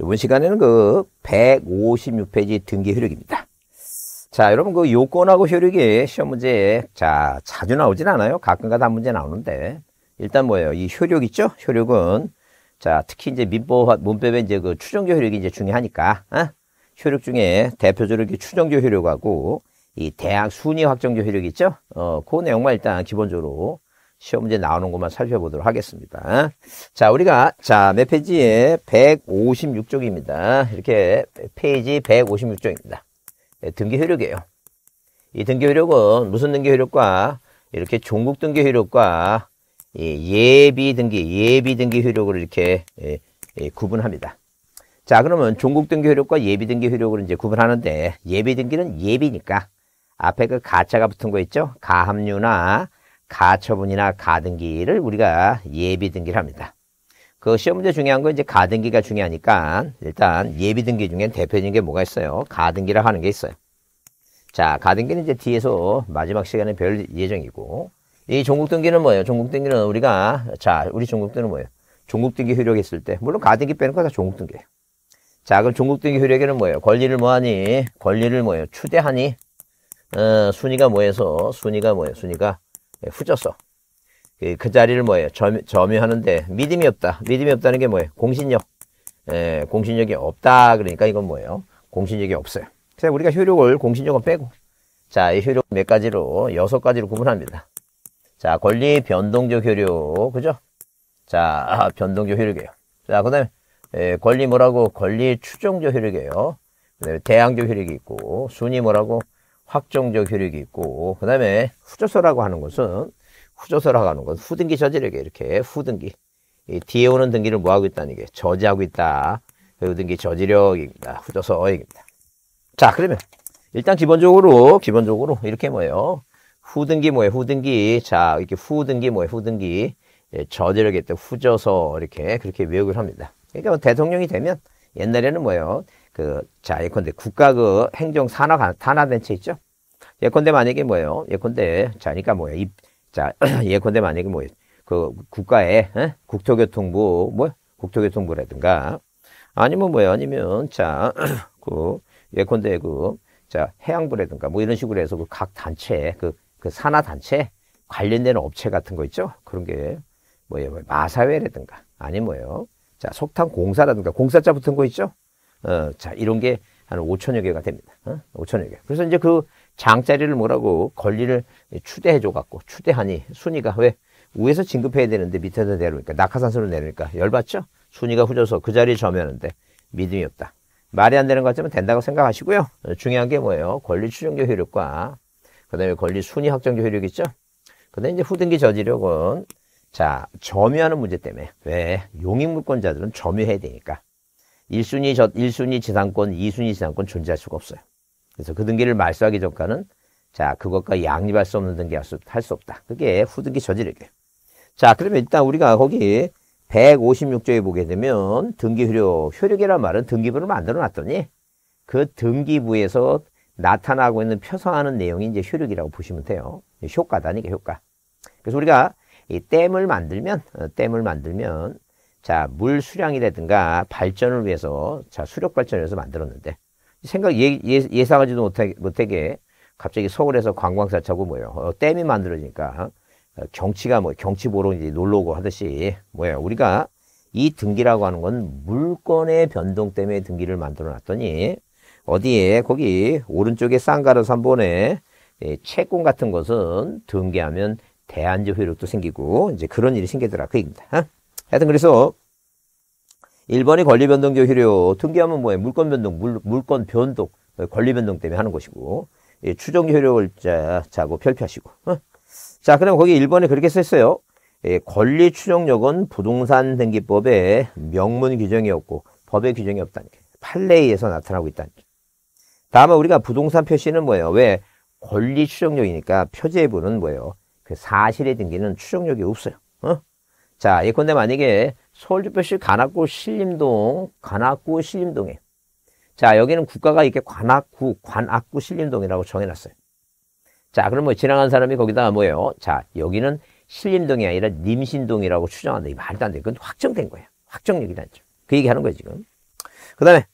이번 시간에는 그 156페이지 등기 효력입니다. 자, 여러분 그 요건하고 효력이 시험 문제에 자, 자주 나오진 않아요. 가끔가다 한 문제 나오는데 일단 뭐예요? 이 효력 있죠? 효력은 자, 특히 이제 민법 문법의 이제 그추정적 효력이 이제 중요하니까 어? 효력 중에 대표적으로 추정적 효력하고 이 대학 순위 확정적 효력 있죠? 어, 그 내용만 일단 기본적으로 시험 문제 나오는 것만 살펴보도록 하겠습니다. 자, 우리가 자, 몇 페이지에 156쪽입니다. 이렇게 페이지 156쪽입니다. 예, 등기 효력이에요. 이 등기 효력은 무슨 등기 효력과 이렇게 종국 등기 효력과 예비 등기, 예비 등기 효력을 이렇게 예, 예, 구분합니다. 자, 그러면 종국 등기 효력과 예비 등기 효력을 이제 구분하는데 예비 등기는 예비니까 앞에 그 가짜가 붙은 거 있죠? 가압류나 가처분이나 가등기를 우리가 예비 등기를 합니다. 그 시험 문제 중요한 건 이제 가등기가 중요하니까 일단 예비 등기 중에 대표적인 게 뭐가 있어요? 가등기라 하는 게 있어요. 자, 가등기는 이제 뒤에서 마지막 시간에 별 예정이고 이 종국 등기는 뭐예요? 종국 등기는 우리가 자, 우리 종국 등기는 뭐예요? 종국 등기 효력했을 때 물론 가등기 빼는 거다 종국 등기예요. 자, 그럼 종국 등기 효력에는 뭐예요? 권리를 뭐하니? 권리를 뭐예요? 추대하니? 어, 순위가 뭐해서 순위가 뭐예요? 순위가 예, 후져서 그, 그 자리를 뭐예요? 점유, 점유하는데 믿음이 없다. 믿음이 없다는 게 뭐예요? 공신력. 예, 공신력이 없다. 그러니까 이건 뭐예요? 공신력이 없어요. 그래서 우리가 효력을 공신력은 빼고 자, 이 효력 몇 가지로 여섯 가지로 구분합니다. 자, 권리 변동적 효력. 그죠? 자, 아, 변동적 효력이에요. 자, 그다음에 예, 권리 뭐라고? 권리 추종적 효력이에요. 그 다음에 대항적 효력이 있고 순위 뭐라고? 확정적 효력이 있고 그 다음에 후조서라고 하는 것은 후조서라고 하는 건 후등기 저지력에 이렇게 후등기 이 뒤에 오는 등기를 뭐하고 있다는 게 저지하고 있다 그 후등기 저지력입니다 후조서입니다 자 그러면 일단 기본적으로 기본적으로 이렇게 뭐예요 후등기 뭐예요 후등기 자 이렇게 후등기 뭐예요 후등기 예, 저지력에 때 후져서 이렇게 그렇게 외우기를 합니다 그러니까 뭐 대통령이 되면 옛날에는 뭐예요 그, 자, 예컨대 국가그 행정 산하, 산화된채 있죠? 예컨대 만약에 뭐예요? 예컨대, 자, 그러니까 뭐예요? 입, 자, 예컨대 만약에 뭐예요? 그 국가의, 에? 국토교통부, 뭐, 국토교통부라든가, 아니면 뭐예요? 아니면, 자, 그, 예컨대 그, 자, 해양부라든가 뭐 이런 식으로 해서 그 각 단체, 그, 그 산하 단체 관련된 업체 같은 거 있죠? 그런 게 뭐예요? 뭐 마사회라든가, 아니 뭐예요? 자, 속탄 공사라든가 공사자 붙은 거 있죠? 어, 자, 이런 게 한 5천여 개가 됩니다. 어? 5천여 개. 그래서 이제 그 장자리를 뭐라고 권리를 추대해 줘 갖고 추대하니 순위가 왜 위에서 진급해야 되는데 밑에서 내려오니까 낙하산수로 내려니까 열받죠? 순위가 후져서 그자리에 점하는데 믿음이 없다. 말이 안 되는 것 같으면 된다고 생각하시고요. 어, 중요한 게 뭐예요? 권리 추정적 효력과 그다음에 권리 순위 확정적 효력 있죠? 그다음에 이제 후등기 저지력은 자 점유하는 문제 때문에 왜용인 물권자들은 점유해야 되니까 1순위, 저, 1순위 지상권, 2순위 지상권 존재할 수가 없어요. 그래서 그 등기를 말소하기 전까는 자, 그것과 양립할 수 없는 등기 할 수, 할 수 없다. 그게 후등기 저지력이에요. 자, 그러면 일단 우리가 거기 156조에 보게 되면 등기 효력, 효력이란 말은 등기부를 만들어 놨더니 그 등기부에서 나타나고 있는 표상하는 내용이 이제 효력이라고 보시면 돼요. 효과다니까 효과. 그래서 우리가 이 댐을 만들면, 어, 댐을 만들면 자, 물 수량이라든가 발전을 위해서 자, 수력 발전을 위해서 만들었는데 생각 예, 예, 상하지도 못하게, 못하게 갑자기 서울에서 관광사 차고 뭐예요. 어, 댐이 만들어지니까 어, 경치가 뭐 경치 보러 이제 놀러 오고 하듯이 뭐예요. 우리가 이 등기라고 하는 건 물건의 변동 때문에 등기를 만들어 놨더니 어디에 거기 오른쪽에 쌍가루 3번에 예, 채권 같은 것은 등기하면 대안제 효력도 생기고 이제 그런 일이 생기더라 그 얘기입니다. 어? 하여튼 그래서 1번이 권리변동적 효료. 등기하면 뭐예요? 물권변동, 물, 물권변동. 권리변동 때문에 하는 것이고. 예, 추정 효력을 자, 자고 별표하시고. 어? 자, 그럼 거기 1번에 그렇게 썼어요. 예, 권리 추정력은 부동산 등기법에 명문 규정이 없고 법의 규정이 없다는 게. 판례에서 나타나고 있다는 게. 다만 우리가 부동산 표시는 뭐예요? 왜? 권리 추정력이니까 표제부는 뭐예요? 그 사실의 등기는 추정력이 없어요. 어? 자, 예컨대 만약에 서울특별시 관악구 신림동, 관악구 신림동에 자, 여기는 국가가 이렇게 관악구, 관악구 신림동이라고 정해놨어요. 자, 그럼 뭐 지나간 사람이 거기다가 뭐예요? 자, 여기는 신림동이 아니라 님신동이라고 추정한다. 이 말도 안 돼. 그건 확정된 거예요 확정력이란 죠그 얘기 하는 거예요, 지금. 그 다음에,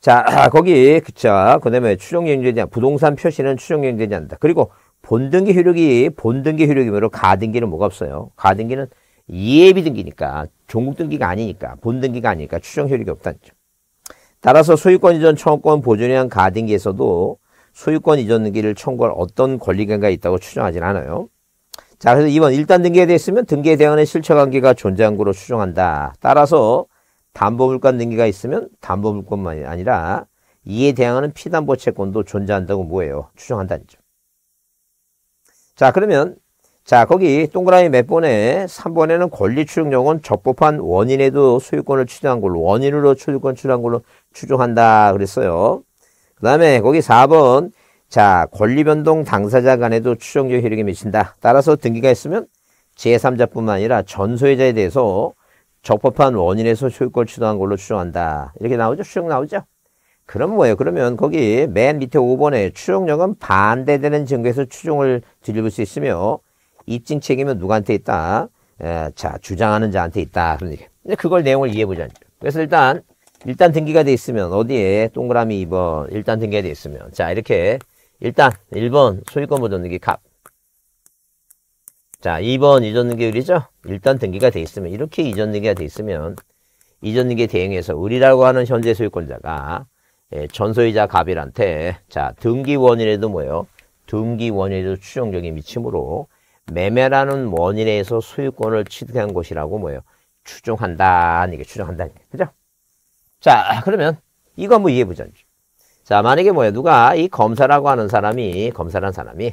자, 거기, 그쵸. 그 다음에 추정경제자, 부동산 표시는 추정경제자입니다. 그리고 본등기 효력이, 본등기 효력이므로 가등기는 뭐가 없어요? 가등기는 예비 등기니까 종국 등기가 아니니까 본 등기가 아니니까 추정 효력이 없다는 점. 따라서 소유권 이전 청구권 보존이란 가등기에서도 소유권 이전 등기를 청구할 어떤 권리관계가 있다고 추정하진 않아요. 자, 그래서 이번 일단 등기에 대해서는 등기에 대한 실체관계가 존재한 것으로 추정한다. 따라서 담보물권 등기가 있으면 담보물권만이 아니라 이에 대항하는 피담보 채권도 존재한다고 뭐예요? 추정한다는 점. 자, 그러면 자 거기 동그라미 몇 번에 3번에는 권리추정용은 적법한 원인에도 소유권을 취득한 걸로 원인으로 소유권 취득한 걸로 추정한다 그랬어요. 그 다음에 거기 4번 자 권리변동 당사자 간에도 추정적 효력이 미친다. 따라서 등기가 있으면 제3자뿐만 아니라 전소유자에 대해서 적법한 원인에서 소유권 취득한 걸로 추정한다. 이렇게 나오죠? 추정 나오죠? 그럼 뭐예요? 그러면 거기 맨 밑에 5번에 추정력은 반대되는 증거에서 추정을 뒤집을 수 있으며 입증 책임은 누구한테 있다? 에, 예, 자, 주장하는 자한테 있다. 그런 얘기. 근데 그걸 내용을 이해해 보자. 그래서 일단, 일단 등기가 돼 있으면, 어디에 동그라미 2번, 일단 등기가 돼 있으면. 자, 이렇게, 일단 1번 소유권 보존 등기 값. 자, 2번 이전 등기율이죠? 일단 등기가 돼 있으면, 이렇게 이전 등기가 돼 있으면, 이전 등기에 대응해서 우리라고 하는 현재 소유권자가 예, 전소유자 갑일한테 자 등기 원인에도 뭐예요? 등기 원인에도 추정적인 미치므로 매매라는 원인에서 소유권을 취득한 곳이라고 뭐예요? 추종한다 이게 추종한다 그죠? 자, 그러면 이거 한번 이해해 보죠 자, 만약에 뭐예요? 누가 이 검사라고 하는 사람이, 검사라는 사람이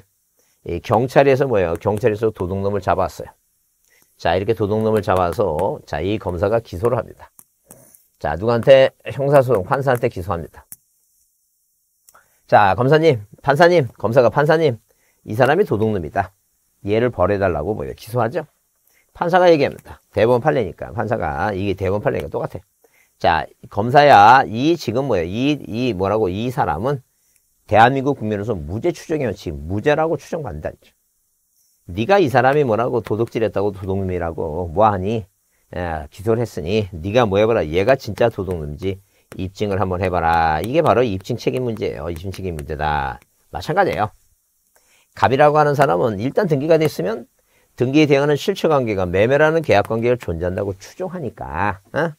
이 경찰에서 뭐예요? 경찰에서 도둑놈을 잡았어요. 자, 이렇게 도둑놈을 잡아서 자, 이 검사가 기소를 합니다. 자, 누구한테 형사소송, 판사한테 기소합니다. 자, 검사님, 판사님, 검사가 판사님, 이 사람이 도둑놈이다. 얘를 벌해달라고 뭐 기소하죠. 판사가 얘기합니다. 대법원 판례니까 판사가 이게 대법원 판례니까 똑같아. 자 검사야 이 지금 뭐야 이 이 뭐라고 이 사람은 대한민국 국민으로서 무죄 추정이면 지금 무죄라고 추정받는다. 네가 이 사람이 뭐라고 도둑질했다고 도둑놈이라고 뭐하니 에, 기소를 했으니 네가 뭐 해봐라 얘가 진짜 도둑놈인지 입증을 한번 해봐라 이게 바로 입증 책임 문제예요 입증 책임 문제다 마찬가지예요 갑이라고 하는 사람은 일단 등기가 됐으면 등기에 대항하는 실체관계가 매매라는 계약관계를 존재한다고 추정하니까 어?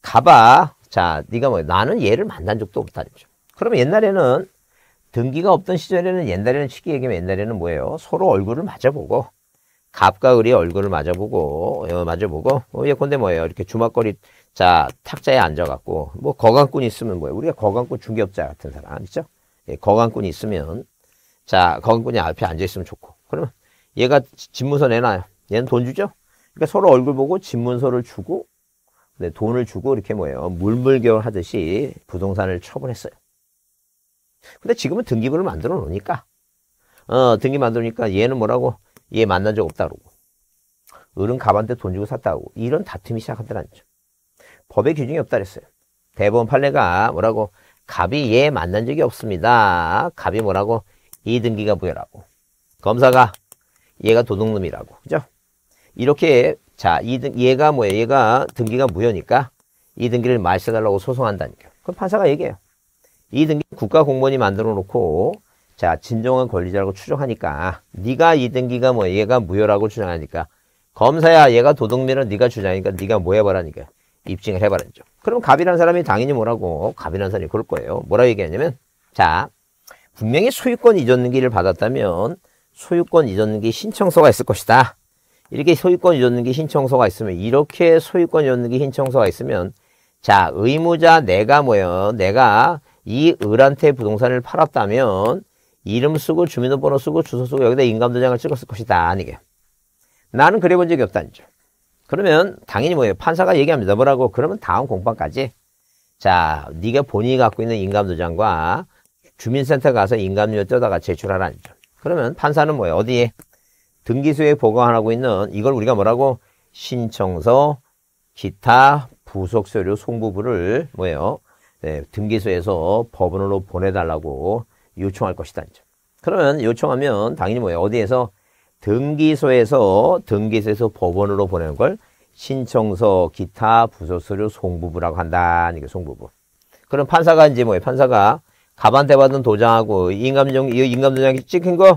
가봐 자 네가 뭐 나는 얘를 만난 적도 없다 그죠 그럼 옛날에는 등기가 없던 시절에는 옛날에는 쉽게 얘기하면 옛날에는 뭐예요 서로 얼굴을 맞아보고 갑과 을이 얼굴을 맞아보고 어, 맞아보고 어, 예컨대 뭐예요 이렇게 주막거리 자 탁자에 앉아갖고 뭐 거강꾼이 있으면 뭐예요 우리가 거강꾼 중개업자 같은 사람 있죠 예, 거강꾼이 있으면 자, 거군이 기 앞에 앉아있으면 좋고. 그러면 얘가 집문서 내놔요. 얘는 돈 주죠? 그러니까 서로 얼굴 보고 집문서를 주고, 네, 돈을 주고 이렇게 뭐예요. 물물교환 하듯이 부동산을 처분했어요. 근데 지금은 등기부를 만들어 놓으니까, 어, 등기 만들어 놓으니까 얘는 뭐라고? 얘 만난 적 없다 그러고. 을은 갑한테 돈 주고 샀다고. 이런 다툼이 시작하더라죠법의 규정이 없다 그랬어요. 대법원 판례가 뭐라고? 갑이 얘 만난 적이 없습니다. 갑이 뭐라고? 2등기가 부여라고. 검사가 얘가 도둑놈이라고. 그죠? 이렇게 자, 2등 얘가 뭐예요? 얘가 등기가 무효니까 2등기를 마셔달라고 소송한다니까. 그럼 판사가 얘기해요. 2등기 국가 공무원이 만들어 놓고 자, 진정한 권리자라고 추정하니까 네가 2등기가 뭐 얘가 무효라고 주장하니까 검사야 얘가 도둑미는 네가 주장하니까 네가 뭐 해봐라니까 입증을 해봐라죠. 그럼 갑이라는 사람이 당연히 뭐라고 갑이라는 사람이 그럴 거예요. 뭐라고 얘기하냐면 자 분명히 소유권 이전등기를 받았다면 소유권 이전등기 신청서가 있을 것이다. 이렇게 소유권 이전등기 신청서가 있으면 이렇게 소유권 이전등기 신청서가 있으면 자 의무자 내가 뭐예요? 내가 이 을한테 부동산을 팔았다면 이름 쓰고 주민등번호 쓰고 주소 쓰고 여기다 인감도장을 찍었을 것이다. 아니게 나는 그래본 적이 없다니죠. 그러면 당연히 뭐예요? 판사가 얘기합니다. 뭐라고? 그러면 다음 공판까지 자 네가 본인이 갖고 있는 인감도장과 주민센터 가서 인감료 떠다가 제출하라는 점. 그러면 판사는 뭐예요? 어디에? 등기소에 보관하고 있는 이걸 우리가 뭐라고? 신청서, 기타, 부속서류, 송부부를 뭐예요? 네, 등기소에서 법원으로 보내달라고 요청할 것이다. 그러면 요청하면 당연히 뭐예요? 어디에서? 등기소에서 등기소에서 법원으로 보내는 걸 신청서, 기타, 부속서류, 송부부라고 한다. 이게 송부부. 그럼 판사가 이제 뭐예요? 판사가 갑한테 받은 도장하고 인감정 이인감도장 찍힌 거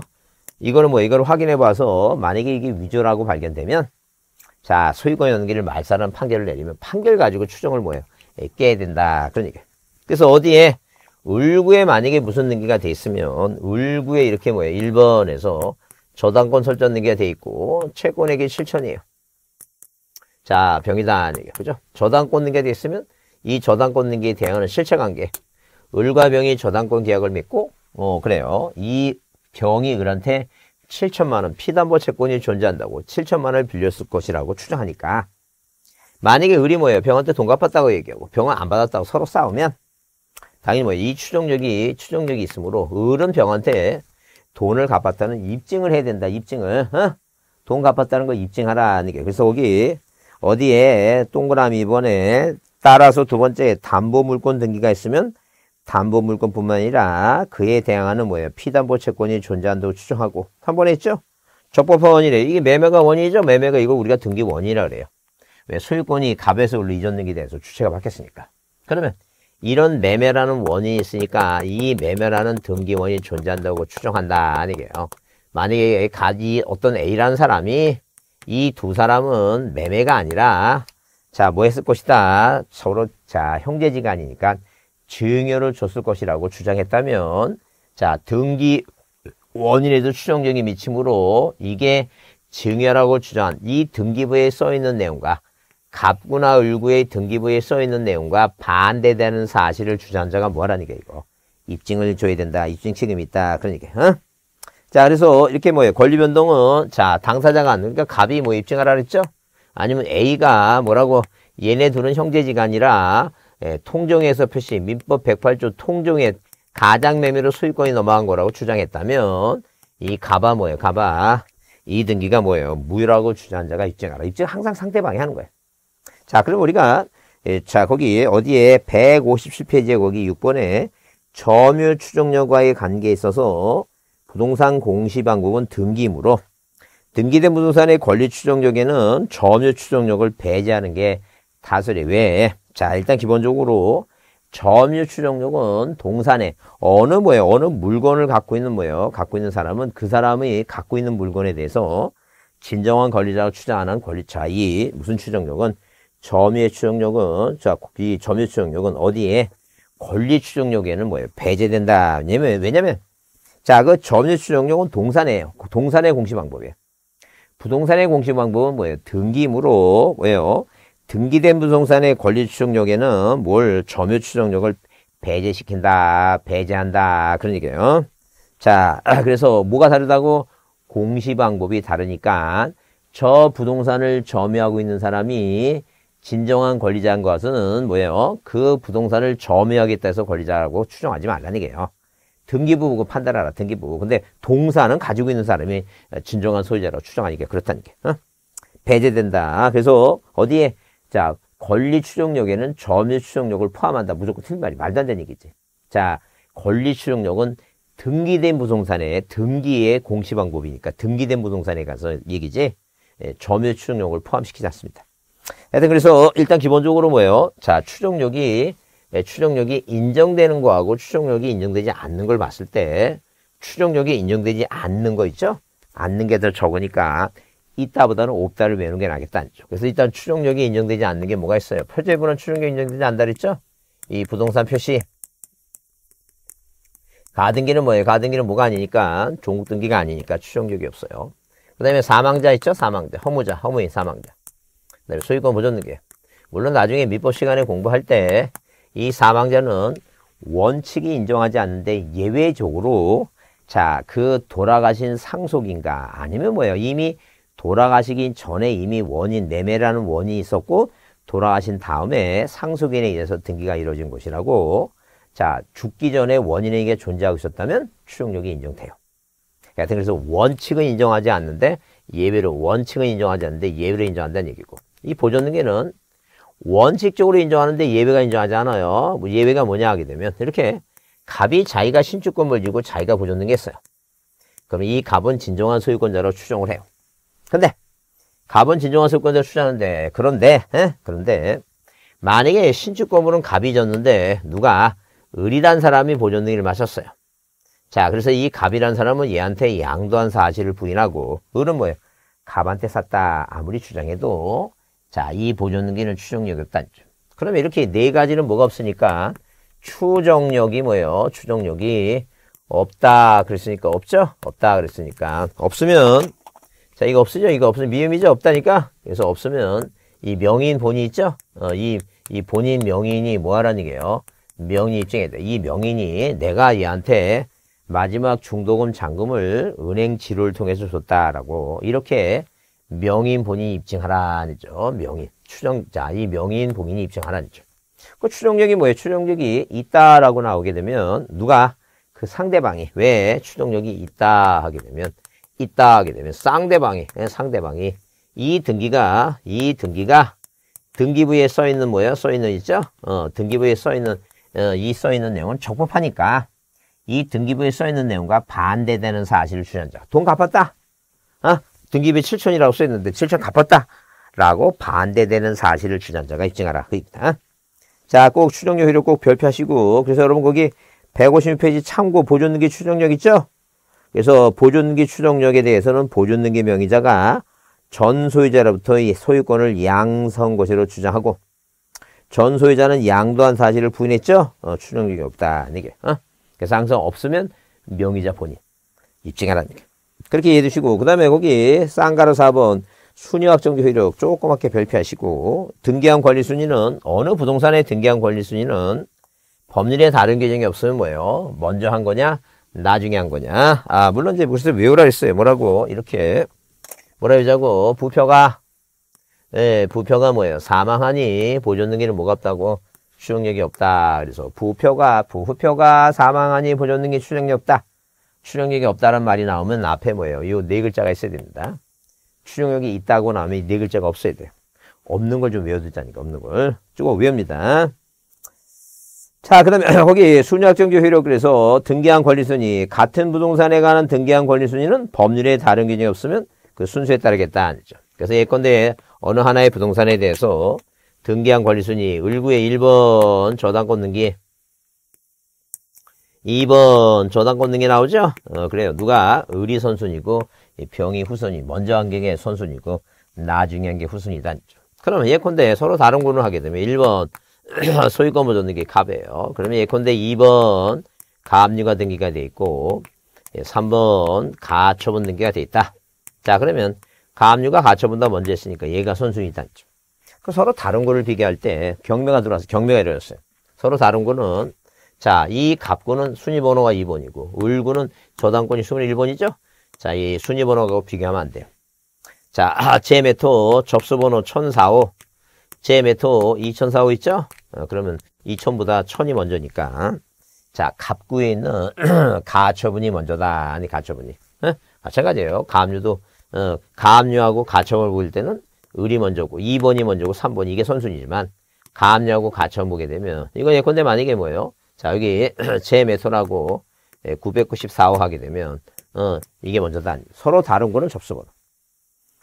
이거는 뭐 이걸 확인해 봐서 만약에 이게 위조라고 발견되면 자 소유권 연기를 말살하는 판결을 내리면 판결 가지고 추정을 뭐예요 예, 깨야 된다 그런 얘기 그래서 어디에 울구에 만약에 무슨 능기가돼 있으면 울구에 이렇게 뭐예요 1번에서 저당권 설정 능기가돼 있고 채권액이 실천이에요 자 병이단 그죠 저당권 능기가돼 있으면 이 저당권 능기에 대항하는 실체관계 을과 병이 저당권 계약을 맺고 어 그래요. 이 병이 을한테 7천만 원 피담보 채권이 존재한다고 7천만 원을 빌렸을 것이라고 추정하니까 만약에 을이 뭐예요? 병한테 돈 갚았다고 얘기하고 병은 안 받았다고 서로 싸우면 당연히 뭐 이 추정력이 추정력이 있으므로 을은 병한테 돈을 갚았다는 입증을 해야 된다. 입증을 어? 돈 갚았다는 걸 입증하라는 게 그래서 거기 어디에 동그라미 이번에 따라서 두 번째 담보 물권 등기가 있으면 담보물건뿐만 아니라 그에 대항하는 뭐예요? 피담보 채권이 존재한다고 추정하고 3번에 있죠? 적법한 원이래 인 이게 매매가 원이죠? 인 매매가 이거 우리가 등기 원이라 인 그래요. 왜? 소유권이 갑에서 올로 이전 등기 돼서 주체가 바뀌었으니까. 그러면 이런 매매라는 원인이 있으니까 이 매매라는 등기원이 인 존재한다고 추정한다 아니게요. 어. 만약에 가지 어떤 A라는 사람이 이 두 사람은 매매가 아니라 자뭐 했을 것이다 서로 자 형제지간이니까 증여를 줬을 것이라고 주장했다면 자 등기 원인에도 추정적인 미침으로 이게 증여라고 주장한 이 등기부에 써있는 내용과 갑구나 을구의 등기부에 써있는 내용과 반대되는 사실을 주장한 자가 뭐라니까 이거 입증을 줘야 된다 입증 책임이 있다 그러니까 어? 자 그래서 이렇게 뭐예요 권리 변동은 자 당사자가 그러니까 갑이 뭐 입증하라 그랬죠 아니면 A가 뭐라고 얘네 둘은 형제지간이라 예, 통정에서 표시 민법 108조 통정의 가장 매매로 수익권이 넘어간 거라고 주장했다면 이 가바 뭐예요? 가바 이등기가 뭐예요? 무효라고 주장한 자가 입증하라. 입증 항상 상대방이 하는 거예요. 자, 그럼 우리가 예, 자 거기 어디에 157페이지에 거기 6번에 점유 추정 여과의 관계에 있어서 부동산 공시방법은 등기이므로 등기된 부동산의 권리 추정력에는 점유 추정력을 배제하는 게 다수례 왜 자, 일단 기본적으로 점유 추정력은 동산에 어느 뭐예요? 어느 물건을 갖고 있는 뭐예요? 갖고 있는 사람은 그 사람이 갖고 있는 물건에 대해서 진정한 권리자로 추정 하는 권리 차이 무슨 추정력은 점유의 추정력은 자, 이 점유 추정력은 어디에 권리 추정력에는 뭐예요? 배제된다. 왜냐면 왜냐면 자, 그 점유 추정력은 동산에요. 동산의 공시 방법이에요. 부동산의 공시 방법은 뭐예요? 등기이므로 뭐예요? 등기된 부동산의 권리추정력에는 뭘 점유추정력을 배제시킨다, 배제한다 그런 얘기예요. 자, 그래서 뭐가 다르다고? 공시 방법이 다르니까 저 부동산을 점유하고 있는 사람이 진정한 권리자인 것은 뭐예요? 그 부동산을 점유하겠다 해서 권리자라고 추정하지 말라는 얘기예요. 등기부 부고 판단하라, 등기부. 근데 동산은 가지고 있는 사람이 진정한 소유자라고 추정하니까 그렇다는 게. 어? 배제된다. 그래서 어디에 자, 권리 추정력에는 점유 추정력을 포함한다. 무조건 틀린 말이 말도 안 되는 얘기지. 자, 권리 추정력은 등기된 부동산의 등기의 공시 방법이니까 등기된 부동산에 가서 얘기지. 예, 점유 추정력을 포함시키지 않습니다. 하여튼 그래서 일단 기본적으로 뭐예요? 자, 추정력이 예, 추정력이 인정되는 거하고 추정력이 인정되지 않는 걸 봤을 때추정력이 인정되지 않는 거 있죠? 않는 게 더 적으니까 있다보다는 없다를 외우는 게 낫겠다. 그래서 일단 추종력이 인정되지 않는 게 뭐가 있어요? 표제부는 추종력이 인정되지 않다 그랬죠? 이 부동산 표시. 가등기는 뭐예요? 가등기는 뭐가 아니니까 종국등기가 아니니까 추종력이 없어요. 그 다음에 사망자 있죠? 사망자. 허무자, 허무인 사망자. 그 다음에 소유권 보존등기. 물론 나중에 민법 시간에 공부할 때 이 사망자는 원칙이 인정하지 않는데 예외적으로 자, 그 돌아가신 상속인가 아니면 뭐예요? 이미 돌아가시기 전에 이미 원인, 매매라는 원인이 있었고 돌아가신 다음에 상속인에 의해서 등기가 이루어진 곳이라고자 죽기 전에 원인에게 존재하고 있었다면 추종력이 인정돼요. 하여튼 그래서 원칙은 인정하지 않는데 예외로 원칙은 인정하지 않는데 예외로 인정한다는 얘기고 이 보존등기는 원칙적으로 인정하는데 예외가 인정하지 않아요. 뭐 예외가 뭐냐 하게 되면 이렇게 갑이 자기가 신축권을 지고 자기가 보존등기 했어요. 그럼 이 갑은 진정한 소유권자로 추정을 해요. 근데 갑은 진정한 소유권자를 주장하는데 그런데 에? 그런데 만약에 신축건물은 갑이 졌는데 누가 을이란 사람이 보존등기를 마셨어요. 자 그래서 이 갑이란 사람은 얘한테 양도한 사실을 부인하고 을은 뭐예요? 갑한테 샀다 아무리 주장해도 자 이 보존등기는 추정력이 없다. 는 그러면 이렇게 네 가지는 뭐가 없으니까 추정력이 뭐예요? 추정력이 없다 그랬으니까 없죠? 없다 그랬으니까 없으면 자 이거 없으죠 이거 없으면 미음이죠 없다니까 그래서 없으면 이 명인 본인 있죠 어, 이, 이 본인 명인이 뭐하라는 얘기예요 명인 이 입증해야 돼이 명인이 내가 얘한테 마지막 중도금 잔금을 은행 지로를 통해서 줬다라고 이렇게 명인 본인이 입증하라는죠 거 명인 추정자 이 명인 본인이 입증하라는죠 거그 추정력이 뭐예요 추정력이 있다라고 나오게 되면 누가 그 상대방이 왜추정력이 있다 하게 되면 있다 하게 되면 쌍대방이 예, 상대방이 이 등기가 이 등기가 등기부에 써 있는 뭐야 써 있는 있죠 어 등기부에 써 있는 어, 이써 있는 내용은 적법하니까 이 등기부에 써 있는 내용과 반대되는 사실을 주장자 돈 갚았다 어 등기부에 7천이라고 써 있는데 7천 갚았다 라고 반대되는 사실을 주장자가 입증하라 그입니다 자 꼭 추정력 효력 꼭 별표하시고 그래서 여러분 거기 1 5 0페이지 참고 보존등기 추정력 있죠 그래서 보존기 추정력에 대해서는 보존등기 명의자가 전 소유자로부터 이 소유권을 양성 것으로 주장하고 전 소유자는 양도한 사실을 부인했죠. 어, 추정력이 없다는 얘 어? 그래서 항상 없으면 명의자 본인 입증하라는 게. 그렇게 이해해 주시고 그 다음에 거기 쌍가루 4번 순위확정제 효력 조그맣게 별표하시고 등기한 권리 순위는 어느 부동산의 등기한 권리 순위는 법률에 다른 규정이 없으면 뭐예요? 먼저 한 거냐? 나중에 한 거냐. 아, 물론 이제 무엇을 외우라 했어요. 뭐라고? 이렇게. 뭐라 그러자고. 부표가, 예, 부표가 뭐예요? 사망하니 보존능기는 뭐가 없다고? 추정력이 없다. 그래서 부표가, 부후표가 사망하니 보존능기 추정력이 없다. 추정력이 없다는 말이 나오면 앞에 뭐예요? 이 네 글자가 있어야 됩니다. 추정력이 있다고 나오면 네 글자가 없어야 돼요. 없는 걸 좀 외워두자니까, 없는 걸. 쭉 외웁니다. 자, 그 다음에 거기 순약정조 효력 그래서 등기한 권리순위 같은 부동산에 관한 등기한 권리순위는 법률에 다른 규정이 없으면 그 순수에 따르겠다. 아니죠. 그래서 예컨대 어느 하나의 부동산에 대해서 등기한 권리순위 을구의 1번 저당권 등기 2번 저당권 등기 나오죠? 어, 그래요. 누가 을이 선순위고 병이 후순위 먼저 한 게선순위고 나중에 한 게 후순위다. 그러면 예컨대 서로 다른 구분을 하게 되면 1번 소유권 보존 등기 갑이에요. 그러면 예컨대 2번 가압류가 등기가 돼 있고 3번 예, 가처분 등기가 돼 있다. 자 그러면 가압류가 가처분다 먼저 했으니까 얘가 선순위다. 그 서로 다른 거를 비교할 때 경매가 들어와서 경매가 이루어졌어요. 서로 다른 거는 자, 이 갑구는 순위 번호가 2번이고 을구는 저당권이 21번이죠? 자, 이 순위 번호하고 비교하면 안 돼요. 자, 제 메토 접수 번호 1 0 0 4호 제 메토 2000 사고 있죠? 어, 그러면 2000보다 1000이 먼저니까. 자, 갑구에 있는 가처분이 먼저다. 아니, 가처분이. 어? 마찬가지예요. 가압류도 어, 가압류하고 가처분을 보일 때는 을이 먼저고 2번이 먼저고 3번이 이게 선순이지만 가압류하고 가처분 보게 되면 이건 예컨대 만약에 뭐예요? 자, 여기 제 메토라고 994호 예, 하게 되면 어, 이게 먼저다. 서로 다른 거는 접수번호.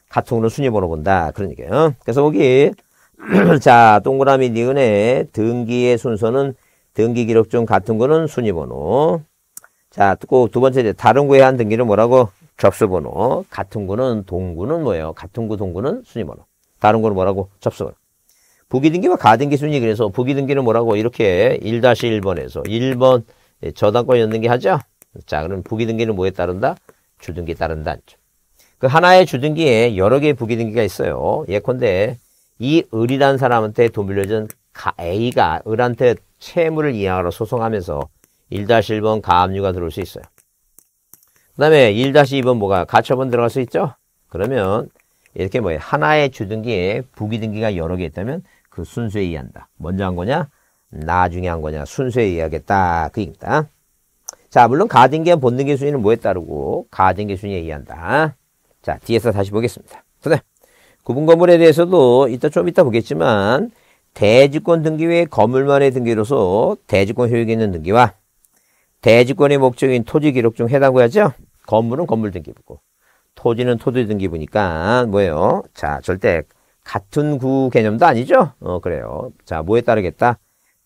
같은 거는 순위번호 본다. 그런 얘기예요. 그래서 거기 자, 동그라미 니은의 등기의 순서는 등기 기록 중 같은 거는 순위번호. 자, 두 번째, 다른 구에 한 등기는 뭐라고? 접수번호. 같은 구는 동구는 뭐예요? 같은 구 동구는 순위번호. 다른 거는 뭐라고? 접수번호. 부기등기와 가등기 순위 그래서 부기등기는 뭐라고? 이렇게 1-1번에서 1번 예, 저당권 연등기 하죠? 자, 그럼 부기등기는 뭐에 따른다? 주등기에 따른다. 그 하나의 주등기에 여러 개의 부기등기가 있어요. 예컨대 이 을이라는 사람한테 도밀려준 A가 을한테 채무를 이하로 소송하면서 1-1번 가압류가 들어올 수 있어요. 그 다음에 1-2번 뭐가 가처분 들어갈 수 있죠? 그러면 이렇게 뭐예요? 하나의 주등기에 부기등기가 여러 개 있다면 그순수에 의한다. 먼저 한 거냐? 나중에 한 거냐? 순수에 의하겠다. 그 얘기입니다. 자, 물론 가등기와 본등기 순위는 뭐에 따르고 가등기 순위에 의한다. 자, 뒤에서 다시 보겠습니다. 선생 구분 건물에 대해서도 이따 좀 이따 보겠지만 대지권 등기 외 건물만의 등기로서 대지권 효력이 있는 등기와 대지권의 목적인 토지 기록 중 해당 구하죠. 건물은 건물 등기부고 토지는 토지 등기부니까 뭐예요? 자 절대 같은 구 개념도 아니죠. 어 그래요. 자 뭐에 따르겠다?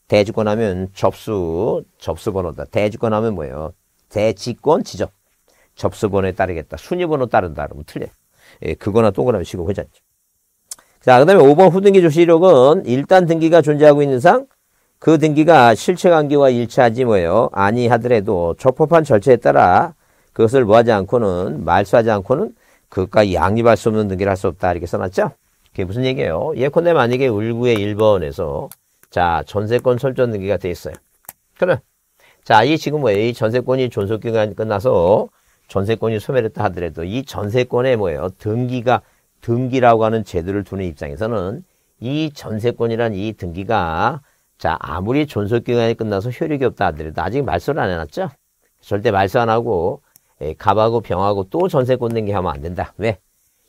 대지권 하면 접수 접수 번호다. 대지권 하면 뭐예요? 대지권 지적 접수 번호에 따르겠다. 순위 번호 따른다. 그러면 틀려. 예, 그거나 동그라미 치고 회전죠. 자, 그 다음에 5번 후등기 조시력은 일단 등기가 존재하고 있는 상 그 등기가 실체관계와 일치하지 뭐예요. 아니하더라도 적법한 절차에 따라 그것을 뭐하지 않고는 말소하지 않고는 그것과 양립할 수 없는 등기를 할 수 없다 이렇게 써놨죠. 그게 무슨 얘기예요? 예컨대 만약에 을구의 1번에서 자 전세권 설정 등기가 돼 있어요. 그래. 자, 이 지금 뭐예요? 이 전세권이 존속기간이 끝나서 전세권이 소멸했다 하더라도 이 전세권에 뭐예요? 등기가 등기라고 하는 제도를 두는 입장에서는 이 전세권이란 이 등기가 자 아무리 존속기간이 끝나서 효력이 없다 하더라도 아직 말소를 안 해놨죠? 절대 말소 안 하고 에, 예, 갑하고 병하고 또 전세권 등기하면 안 된다. 왜?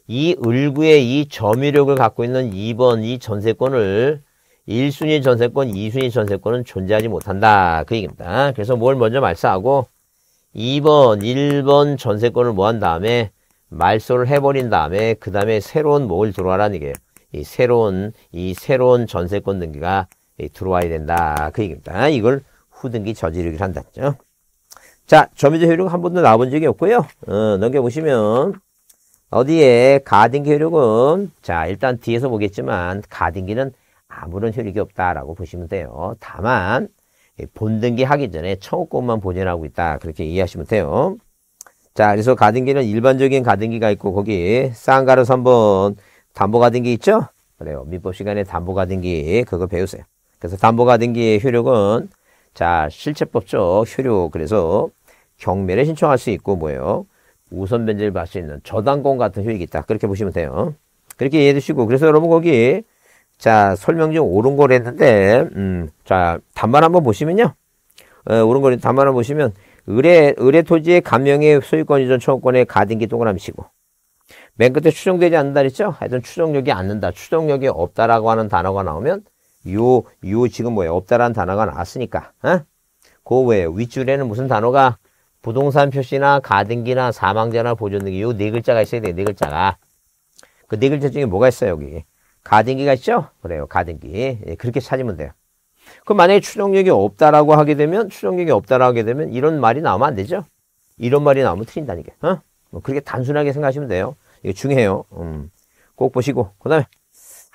이 을구의 이 점유력을 갖고 있는 2번 이 전세권을 1순위 전세권, 2순위 전세권은 존재하지 못한다. 그 얘기입니다. 그래서 뭘 먼저 말소하고 2번, 1번 전세권을 모한 다음에 말소를 해버린 다음에 그 다음에 새로운 뭘 들어와라는 게이 새로운 이 새로운 전세권 등기가 들어와야 된다 그 얘기입니다. 이걸 후등기 저지르기를 한다죠. 자 점유자 효력 한 번도 나본 와 적이 없고요. 어, 넘겨보시면 어디에 가등기 효력은 자 일단 뒤에서 보겠지만 가등기는 아무런 효력이 없다라고 보시면 돼요. 다만 본등기 하기 전에 청구권만 보존하고 있다 그렇게 이해하시면 돼요. 자, 그래서 가등기는 일반적인 가등기가 있고 거기 쌍가루 3번 담보 가등기 있죠? 그래요. 민법 시간에 담보 가등기 그거 배우세요. 그래서 담보 가등기의 효력은 자, 실체법적 효력. 그래서 경매를 신청할 수 있고 뭐예요? 우선 변제를 받을 수 있는 저당권 같은 효력이 있다. 그렇게 보시면 돼요. 그렇게 이해해 주시고 그래서 여러분 거기 자, 설명 중 옳은 걸 했는데 음, 자, 단만 한번 보시면요. 어, 옳은 걸 단만 한번 보시면 의뢰, 의뢰 토지의 감명의 소유권 이전 청구권의 가등기 동그라미치고. 맨 끝에 추정되지 않는다 그랬죠? 하여튼 추정력이 않는다. 추정력이 없다라고 하는 단어가 나오면 요, 요 지금 뭐예요? 없다라는 단어가 나왔으니까. 어? 그 외에 윗줄에는 무슨 단어가 부동산 표시나 가등기나 사망자나 보존 등기 요 네 글자가 있어야 돼요. 네 글자가. 그 네 글자 중에 뭐가 있어요, 여기? 가등기가 있죠? 그래요, 가등기. 예, 그렇게 찾으면 돼요. 그 만약에 추정력이 없다라고 하게 되면 추정력이 없다라고 하게 되면 이런 말이 나오면 안 되죠. 이런 말이 나오면 틀린다니까. 어? 뭐 그렇게 단순하게 생각하시면 돼요. 이게 중요해요. 음. 꼭 보시고 그다음에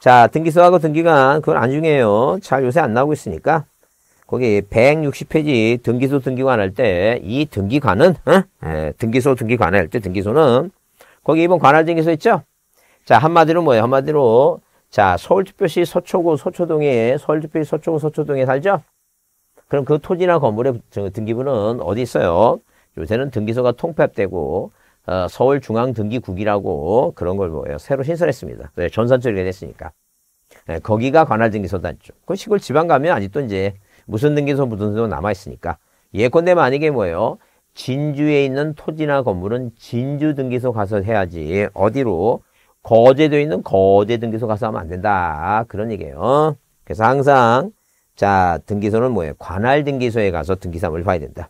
자 등기소하고 등기관 그건 안 중요해요. 잘 요새 안 나오고 있으니까 거기 160페이지 등기소 등기관 할 때 이 등기관은 어? 에, 예, 등기소 등기관 할 때 등기소는 거기 이번 관할 등기소 있죠? 자 한마디로 뭐예요? 한마디로 자, 서울특별시 서초구 서초동에 서울특별시 서초구 서초동에 살죠? 그럼 그 토지나 건물의 등기부는 어디 있어요? 요새는 등기소가 통폐합되고 어, 서울중앙등기국이라고 그런 걸 뭐예요? 새로 신설했습니다. 네, 전산 처리가 됐으니까. 네, 거기가 관할 등기소 단축. 그 시골 지방 가면 아직도 이제 무슨 등기소 무슨 등기소 남아 있으니까 예컨대 만약에 뭐예요? 진주에 있는 토지나 건물은 진주 등기소 가서 해야지 어디로 거제되어 있는 거제 등기소 가서 하면 안 된다. 그런 얘기예요. 그래서 항상 자 등기소는 뭐예요? 관할 등기소에 가서 등기사무을 봐야 된다.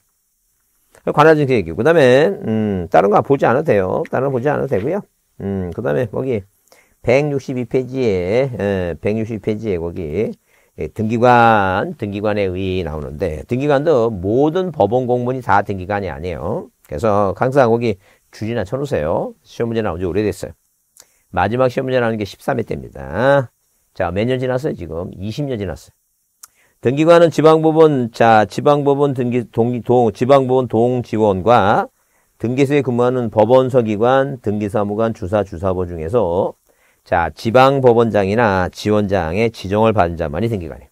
관할 등기소 얘기고 그 다음에 음, 다른 거 보지 않아도 돼요. 다른 거 보지 않아도 되고요. 음, 그 다음에 거기 162페이지에 에, 예, 162페이지에 거기 예, 등기관, 등기관에 의의 나오는데 등기관도 모든 법원 공문이 다 등기관이 아니에요. 그래서 항상 거기 주지나 쳐놓으세요. 시험 문제 나온 지 오래됐어요. 마지막 시험문제 라는게 13회 때입니다. 자, 몇 년 지났어요, 지금? 20년 지났어요. 등기관은 지방법원, 자, 지방법원 등기, 동, 동, 지방법원 동지원과 등기소에 근무하는 법원서기관, 등기사무관, 주사, 주사부 중에서 자, 지방법원장이나 지원장의 지정을 받은 자만이 등기관이에요.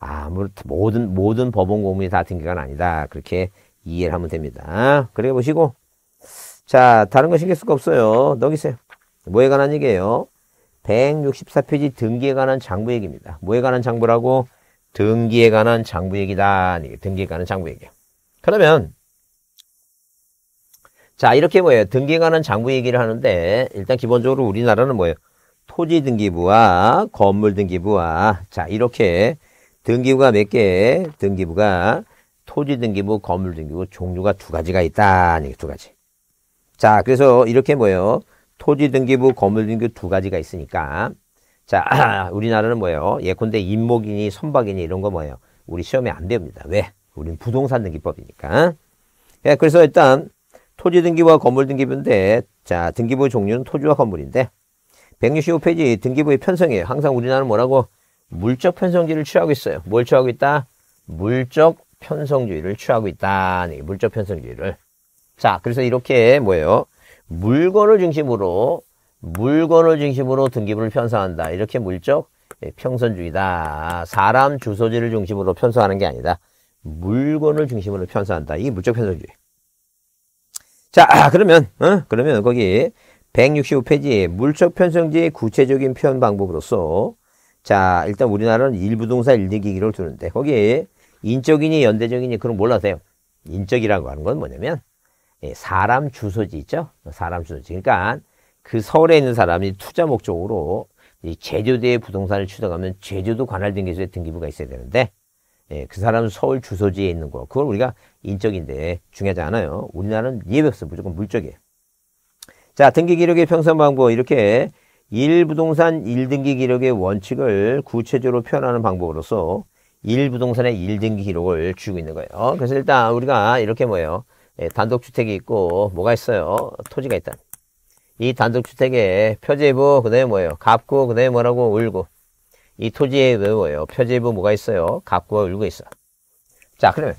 아무, 모든, 모든 법원 공무원이 다 등기관 아니다. 그렇게 이해를 하면 됩니다. 그래 보시고. 자, 다른 거 신경 쓸 거 없어요. 넘기세요. 뭐에 관한 얘기예요? 164페이지 등기에 관한 장부 얘기입니다. 뭐에 관한 장부라고? 등기에 관한 장부 얘기다. 등기에 관한 장부 얘기예요 그러면 자 이렇게 뭐예요? 등기에 관한 장부 얘기를 하는데 일단 기본적으로 우리나라는 뭐예요? 토지 등기부와 건물 등기부와 자 이렇게 등기부가 몇 개? 등기부가 토지 등기부, 건물 등기부 종류가 두 가지가 있다. 두 가지. 자 그래서 이렇게 뭐예요? 토지 등기부, 건물 등기부 두 가지가 있으니까 자 우리나라는 뭐예요? 예컨대 임목이니 선박이니 이런 거 뭐예요? 우리 시험에 안 됩니다. 왜? 우린 부동산 등기법이니까. 예, 그래서 일단 토지 등기부와 건물 등기부인데 자 등기부 종류는 토지와 건물인데 165페이지 등기부의 편성이에요. 항상 우리나라는 뭐라고 물적 편성주를 취하고 있어요. 뭘 취하고 있다? 물적 편성주의를 취하고 있다. 물적 편성주의를. 자, 그래서 이렇게 뭐예요? 물건을 중심으로 물건을 중심으로 등기부를 편성한다. 이렇게 물적 예, 평선주의다. 사람 주소지를 중심으로 편성하는 게 아니다. 물건을 중심으로 편성한다. 이게 물적 편성주의. 자, 그러면 어? 그러면 거기 165페이지에 물적 편성지의 구체적인 표현 방법으로서 자, 일단 우리나라는 일부동사 일등기기를 두는데 거기에 인적이니 연대적이니 그런 몰라세요. 인적이라고 하는 건 뭐냐면 예, 사람 주소지 있죠? 사람 주소지. 그러니까 그 서울에 있는 사람이 투자 목적으로 이 제주도의 부동산을 취득하면 제주도 관할등 기소에 등기부가 있어야 되는데 예, 그 사람은 서울 주소지에 있는 거. 그걸 우리가 인적인데 중요하지 않아요. 우리나라는 예외 없어. 무조건 물적이에요. 자, 등기 기록의 평선 방법 이렇게 1부동산1등기 기록의 원칙을 구체적으로 표현하는 방법으로서 1부동산의1등기 기록을 주고 있는 거예요. 그래서 일단 우리가 이렇게 뭐예요? 예, 단독주택이 있고 뭐가 있어요? 토지가 있다. 이 단독주택에 표제부 그다음에 뭐예요? 갑구 그다음에 뭐라고 울고 이 토지에 뭐예요? 표제부 뭐가 있어요? 갑구가 울고 있어. 자 그러면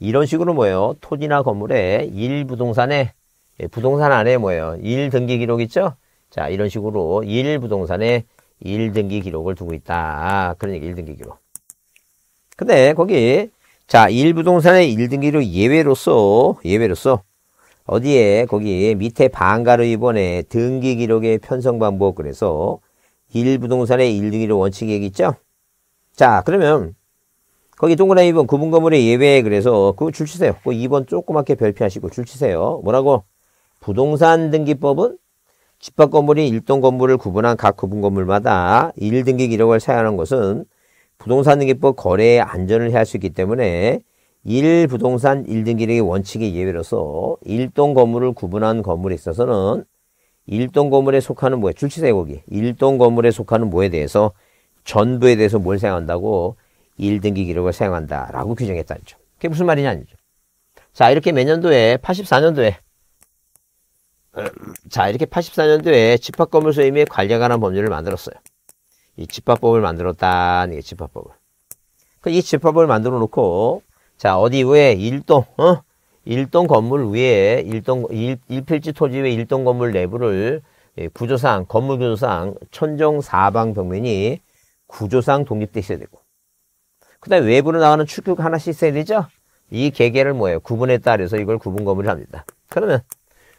이런 식으로 뭐예요? 토지나 건물에 일부동산에 예, 부동산 안에 뭐예요? 일등기 기록 있죠? 자 이런 식으로 일부동산에 일등기 기록을 두고 있다. 그런 얘기 일등기 기록. 근데 거기 자, 일부동산의 1등기로 예외로서, 예외로서, 어디에, 거기 밑에 반가로 이번에 등기 기록의 편성 방법, 그래서 일부동산의 1등기로 원칙이 있죠? 자, 그러면, 거기 동그라미 2번 구분 건물의 예외, 그래서 그거 줄치세요. 그 2번 조그맣게 별표하시고 줄치세요. 뭐라고? 부동산 등기법은 집합 건물이1동 건물을 구분한 각 구분 건물마다 1등기 기록을 사용하는 것은 부동산 등기법 거래의 안전을 해야 할 수 있기 때문에 1 부동산 1등기의 원칙의 예외로서 1동 건물을 구분한 건물에 있어서는 1동 건물에 속하는 뭐에 출시세 고기 1동 건물에 속하는 뭐에 대해서 전부에 대해서 뭘 사용한다고 1등기 기록을 사용한다라고 규정했다는 점. 그게 무슨 말이냐는 점. 자, 이렇게 몇년도에 84년도에 음, 자, 이렇게 84년도에 집합건물 소임의관리에 관한 법률을 만들었어요. 이 집합법을 만들었다는 게 집합법을. 그이 집합법을 만들어 놓고 자 어디 위에 일동 어? 일동 건물 위에 일동 일, 필지 토지 위에 일동 건물 내부를 예, 구조상 건물 구조상 천정 사방 벽면이 구조상 독립돼 있어야 되고 그다음 외부로 나가는 축격 하나씩 있어야 되죠. 이 개개를 뭐예요? 구분에 따라서 이걸 구분 건물을 합니다. 그러면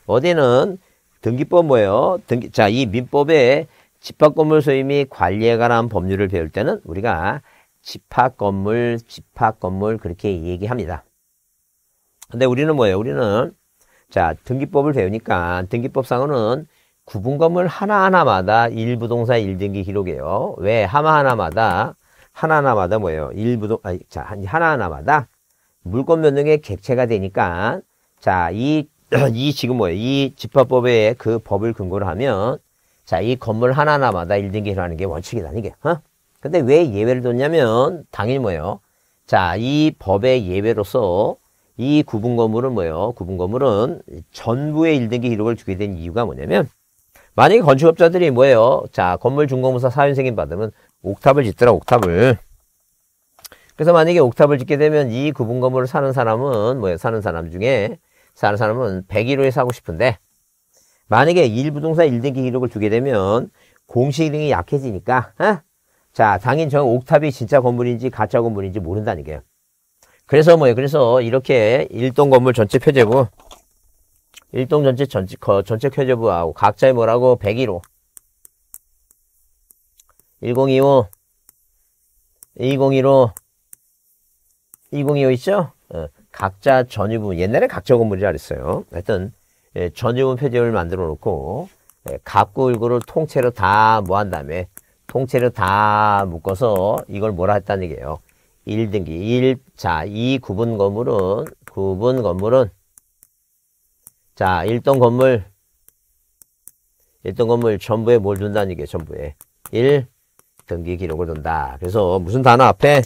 어디는 등기법 뭐예요? 등기, 자, 이 민법에 집합건물소 임이 관리에 관한 법률을 배울 때는 우리가 집합건물, 집합건물 그렇게 얘기합니다. 근데 우리는 뭐예요? 우리는 자 등기법을 배우니까 등기법상으로는 구분 건물 하나하나마다 일부동산 일등기 기록이에요. 왜? 하나하나마다 하나하나마다 뭐예요? 일부동 아니 자 하나하나마다 물건 변동의 객체가 되니까 자이이 이 지금 뭐예요? 이 집합법의 그 법을 근거로 하면 자, 이 건물 하나하나마다 1등기 일하는 게 원칙이다, 이게. 어? 근데 왜 예외를 뒀냐면, 당일 뭐예요? 자, 이 법의 예외로서 이 구분 건물은 뭐예요? 구분 건물은 전부의 1등기 기록을 주게 된 이유가 뭐냐면, 만약에 건축업자들이 뭐예요? 자, 건물 준공무사 사연 생인 받으면 옥탑을 짓더라, 옥탑을. 그래서 만약에 옥탑을 짓게 되면 이 구분 건물을 사는 사람은 뭐예요? 사는 사람 중에 사는 사람은 101호에 사고 싶은데 만약에 일부동산 1등기 기록을 두게 되면 공시 등이 약해지니까 어? 자 당연히 저 옥탑이 진짜 건물인지 가짜 건물인지 모른다는 게요. 그래서 뭐예요? 그래서 이렇게 1동 건물 전체 표제부 1동 전체 전체, 전체 표제부하고 각자의 뭐라고 101호 1025 2015 2025 있죠? 어, 각자 전유부 옛날에 각자 건물이라 그랬어요. 하여튼 예, 전유분표제을 만들어 놓고 예, 갑구 을구를 통째로 다 모한 다음에 통째로 다 묶어서 이걸 뭐라 했다는 얘기예요. 1등기 1, 자, 이 구분 건물은 구분 건물은 자, 1등 건물 1등 건물 전부에 뭘 둔다는 얘기예요. 전부에 1 등기 기록을 둔다. 그래서 무슨 단어 앞에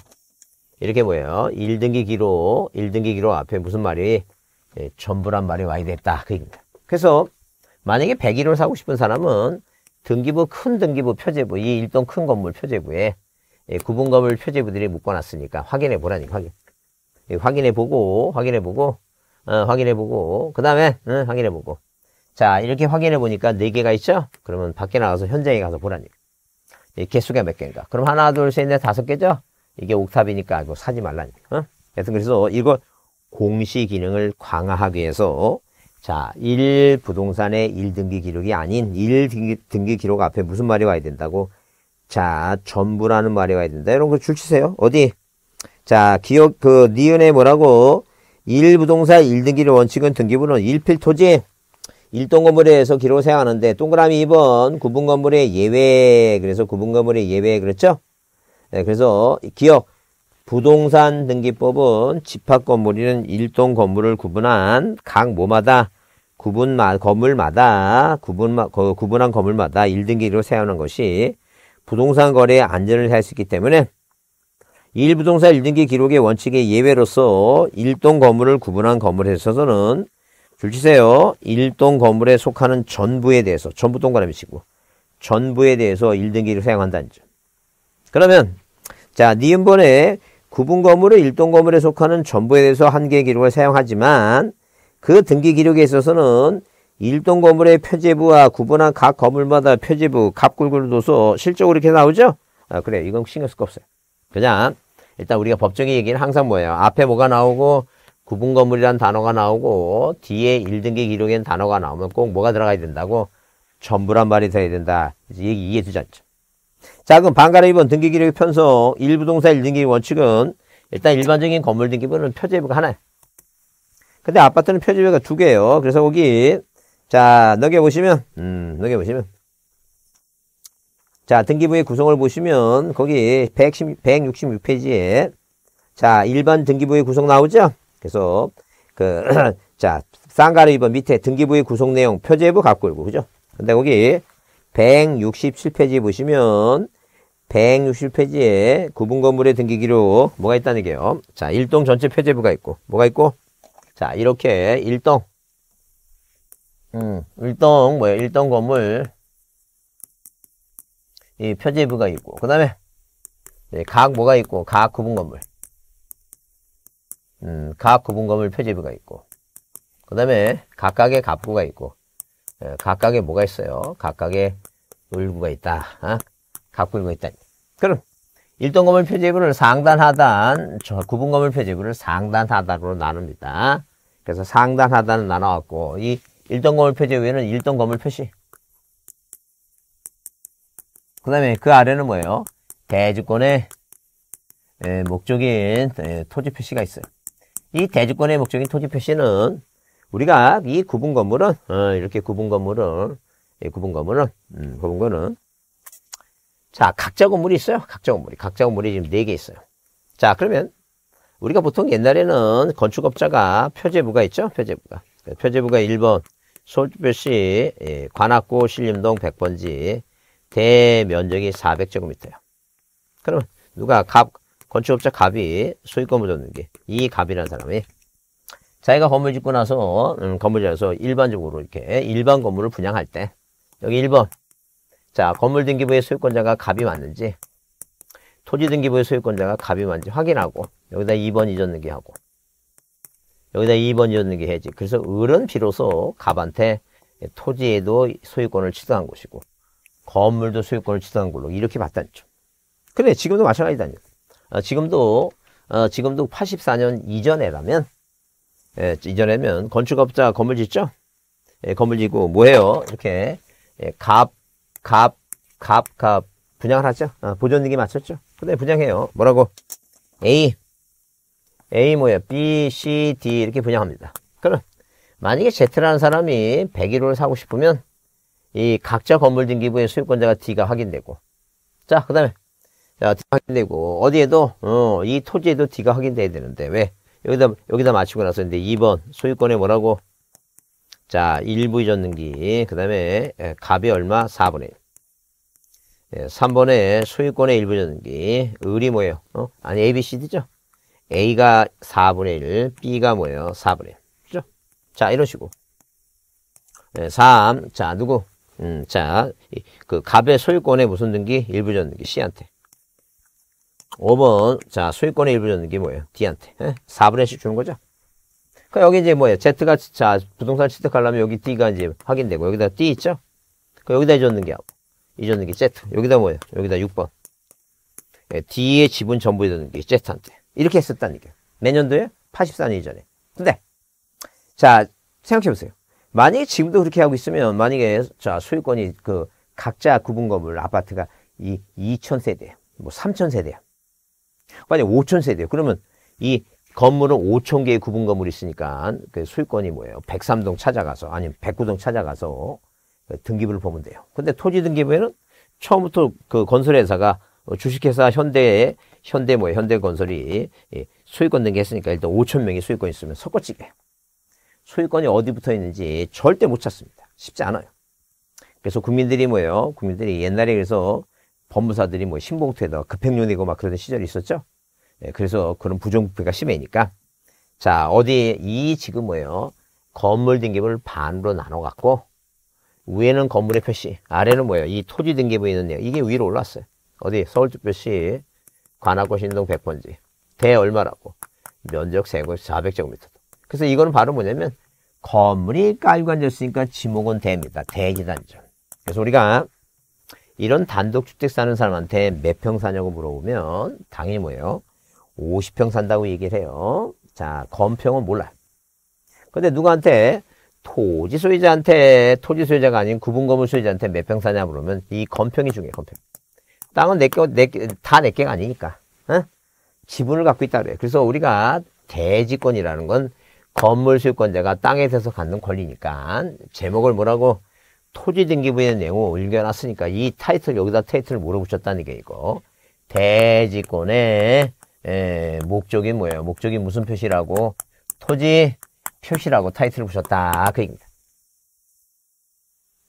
이렇게 뭐예요? 1등기 기록, 1등기 기록 앞에 무슨 말이 예, 전부란 말이 와야 됐다. 그러니까. 그래서 만약에 101호를 사고 싶은 사람은 등기부 큰 등기부 표제부 이 일동 큰 건물 표제부에 예, 구분 건물 표제부들이 묶어놨으니까 확인해 보라니 확인. 예, 확인해 보고 확인해 보고 어, 확인해 보고 그 다음에 어, 확인해 보고 자 이렇게 확인해 보니까 4 개가 있죠? 그러면 밖에 나가서 현장에 가서 보라니까. 예, 개수가 몇 개인가? 그럼 하나 둘 셋 넷 다섯 개죠? 이게 옥탑이니까 이거 사지 말라니까. 어? 여튼 그래서 이거 공시 기능을 강화하기 위해서 자, 1 부동산의 1등기 기록이 아닌 1등기 등 기록 기 앞에 무슨 말이 와야 된다고? 자, 전부라는 말이 와야 된다. 이런 분 그줄 치세요. 어디? 자, 기억 그 니은에 뭐라고? 1 부동산 1등기를 원칙은 등기부는 1필 토지 1동 건물에 서 기록을 사용하는데 동그라미 2번 구분 건물의 예외 그래서 구분 건물의 예외 그렇죠? 네, 그래서 기억 부동산 등기법은 집합 건물이는 일동 건물을 구분한 각 모마다 구분 마, 건물마다 구분 거, 그 구분한 건물마다 1등기로 세우는 것이 부동산 거래의 안전을 할 수 있기 때문에 1부동산 1등기 기록의 원칙의 예외로서 1동 건물을 구분한 건물에 있어서는 줄치세요. 1동 건물에 속하는 전부에 대해서 전부 동그라미 치고 전부에 대해서 1등기를 사용한다는 점. 그러면 자, 니은번에 네 구분 건물은 일동 건물에 속하는 전부에 대해서 한 개의 기록을 사용하지만 그 등기 기록에 있어서는 일동 건물의 표제부와 구분한 각 건물마다 표제부 값굴굴 둬서 실적으로 이렇게 나오죠? 아, 그래 이건 신경 쓸 거 없어요. 그냥 일단 우리가 법정의 얘기는 항상 뭐예요? 앞에 뭐가 나오고 구분 건물이란 단어가 나오고 뒤에 1등기 기록엔 단어가 나오면 꼭 뭐가 들어가야 된다고 전부란 말이 돼야 된다. 이제 얘기 이해해주지 않죠? 자 그럼 반가의 2번 등기 기록 편성 일부동산 1등기 원칙은 일단 일반적인 건물 등기부는 표제부가 하나. 근데 아파트는 표제부가 두 개예요. 그래서 거기 자 넘겨 보시면 음 넘겨 보시면 자 등기부의 구성을 보시면 거기 110, 166페이지에 자 일반 등기부의 구성 나오죠. 그래서 그 자 쌍가루 2번 밑에 등기부의 구성 내용 표제부 갖고 있고 그죠? 근데 거기 167페이지 보시면 1 6 7페이지에 구분 건물의 등기 기록 뭐가 있다는 게요. 자, 1동 전체 표제부가 있고 뭐가 있고? 자, 이렇게 1동 음, 1동 뭐야? 1동 건물 이 표제부가 있고 그다음에 네, 각 뭐가 있고 각 구분 건물 음, 각 구분 건물 표제부가 있고 그다음에 각각의 갑부가 있고 예, 각각에 뭐가 있어요? 각각에 을구가 있다. 어? 아, 각구가 있다. 그럼 일등 건물 표제구를 상단 하단, 구분 건물 표제구를 상단 하단으로 나눕니다. 그래서 상단 하단은 나눠왔고 이 일동 건물 표제구에는 일등 건물 표시. 그 다음에 그 아래는 뭐예요? 대주권의 예, 목적인 예, 토지 표시가 있어요. 이 대주권의 목적인 토지 표시는 우리가 이 구분 건물은 어, 이렇게 구분 건물은 이 구분 건물은 음, 구분 건은 자 각자 건물이 있어요. 각자 건물이 각자 건물이 지금 네 개 있어요. 자 그러면 우리가 보통 옛날에는 건축업자가 표제부가 있죠. 표제부가 그러니까 표제부가 1번 서울특별시 예, 관악구 신림동 100번지 대면적이 400제곱미터예요. 그러면 누가 갑 건축업자 갑이 소유권 을 줬는게 이 갑이라는 사람이 자기가 건물 짓고 나서 음, 건물자에서 일반적으로 이렇게 일반 건물을 분양할 때 여기 1번 자 건물 등기부의 소유권자가 갑이 맞는지 토지 등기부의 소유권자가 갑이 맞는지 확인하고 여기다 2번 이전 등기하고 여기다 2번 이전 등기해야지 그래서 을은 비로소 갑한테 토지에도 소유권을 취득한 것이고 건물도 소유권을 취득한 걸로 이렇게 봤다죠 그래 지금도 마찬가지다 어, 지금도 어, 지금도 84년 이전에라면 예, 이전에면 건축업자 건물 짓죠? 예, 건물 짓고 뭐해요? 이렇게 예, 갑, 갑, 갑, 갑 분양을 하죠. 아, 보존등기 맞췄죠? 근데 분양해요. 뭐라고? A, A 뭐예요? B, C, D 이렇게 분양합니다. 그럼 만약에 Z라는 사람이 101호를 사고 싶으면 이 각자 건물 등기부의 소유권자가 D가 확인되고 자그 다음에 자, D가 확인되고 어디에도 어, 이 토지에도 D가 확인돼야 되는데 왜? 여기다 여기다 맞추고 나서 이제 2번 소유권에 뭐라고 자, 1부 이전 등기. 그 다음에 갑이 예, 얼마? 4분의 3번에 예, 소유권의 일부 이전 등기. 을이 뭐예요? 어? 아니, A, B, C, D죠? A가 4분의 1, B가 뭐예요? 4분의 1. 죠 자, 이런 식으로. 3. 예, 자, 누구? 음, 자, 그갑의 소유권의 무슨 등기? 일부 이전 등기 씨한테 5번. 자, 수익권의 일부 줬는 게 뭐예요? D한테. 에? 예? 4분의 1씩 주는 거죠? 그러니까 여기 이제 뭐예요? Z가, 자, 부동산 취득하려면 여기 D가 이제 확인되고, 여기다 D 있죠? 그 여기다 줬는 게, 이줬는 게 Z. 여기다 뭐예요? 여기다 6번. 예, D의 지분 전부 이줬는 게 Z한테. 이렇게 했었다니까요. 내년도에 84년 이전에. 근데, 자, 생각해보세요. 만약에 지금도 그렇게 하고 있으면, 만약에, 자, 소유권이 그, 각자 구분 건물 아파트가 이 2,000세대, 뭐 3,000세대, 만약 5천 세대요. 그러면 이 건물은 5천 개의 구분 건물이 있으니까 그 소유권이 뭐예요? 103동 찾아가서 아니면 109동 찾아가서 그 등기부를 보면 돼요. 근데 토지 등기부에는 처음부터 그 건설회사가 주식회사 현대에 현대 뭐예요? 현대건설이 소유권 등기했으니까 일단 5천 명이 소유권 이 있으면 섞어찌게 소유권이 어디 붙어 있는지 절대 못 찾습니다. 쉽지 않아요. 그래서 국민들이 뭐예요? 국민들이 옛날에 그래서 법무사들이 뭐 신봉투에다가 급행료 내고 막 그러던 시절이 있었죠. 네, 그래서 그런 부정부패가 심해니까. 자, 어디, 이 지금 뭐예요? 건물 등기부를 반으로 나눠 갖고, 위에는 건물의 표시, 아래는 뭐예요? 이 토지 등기부에 있는 내용. 이게 위로 올랐어요. 어디? 서울특표시 관악구 신동 100번지. 대 얼마라고? 면적 세고 400제곱미터. 그래서 이거는 바로 뭐냐면, 건물이 깔고 앉았으니까 지목은 대입니다. 대기단전. 그래서 우리가 이런 단독주택 사는 사람한테 몇 평 사냐고 물어보면 당연히 뭐예요? 50평 산다고 얘기를 해요. 자, 건평은 몰라. 요 근데 누구한테 토지 소유자한테 토지 소유자가 아닌 구분 건물 소유자한테 몇 평 사냐 고 물으면 이 건평이 중요해. 건평. 땅은 내게 내다 내게가 아니니까. 어? 지분을 갖고 있다 그래. 요 그래서 우리가 대지권이라는 건 건물 소유권자가 땅에 대해서 갖는 권리니까 제목을 뭐라고 토지 등기부에 내용을 읽어놨으니까 이 타이틀 여기다 타이틀을 물어보셨다는게 이거 대지권의 에, 목적이 뭐예요? 목적이 무슨 표시라고? 토지 표시라고 타이틀을 보셨다그 얘기입니다.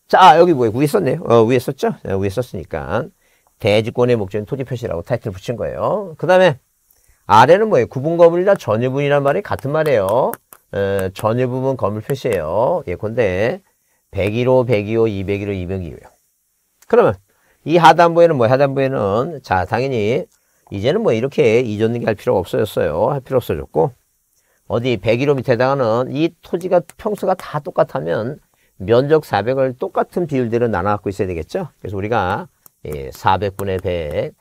자 아, 여기 뭐예요? 위에 썼네요. 어, 위에 썼죠? 네, 위에 썼으니까 대지권의 목적인 토지 표시라고 타이틀 을 붙인 거예요. 그 다음에 아래는 뭐예요? 구분 건물이나 전유분이란 말이 같은 말이에요. 에, 전유부분 건물 표시예요. 예컨대 101호, 102호, 201호, 202호예요. 그러면 이 하단부에는 뭐 하단부에는 자 당연히 이제는 뭐 이렇게 이전등기 할 필요가 없어졌어요. 할 필요 없어졌고 어디 101호 밑에 해당는이 토지가 평수가 다 똑같다면 면적 400을 똑같은 비율대로 나눠 갖고 있어야 되겠죠. 그래서 우리가 400분의 100,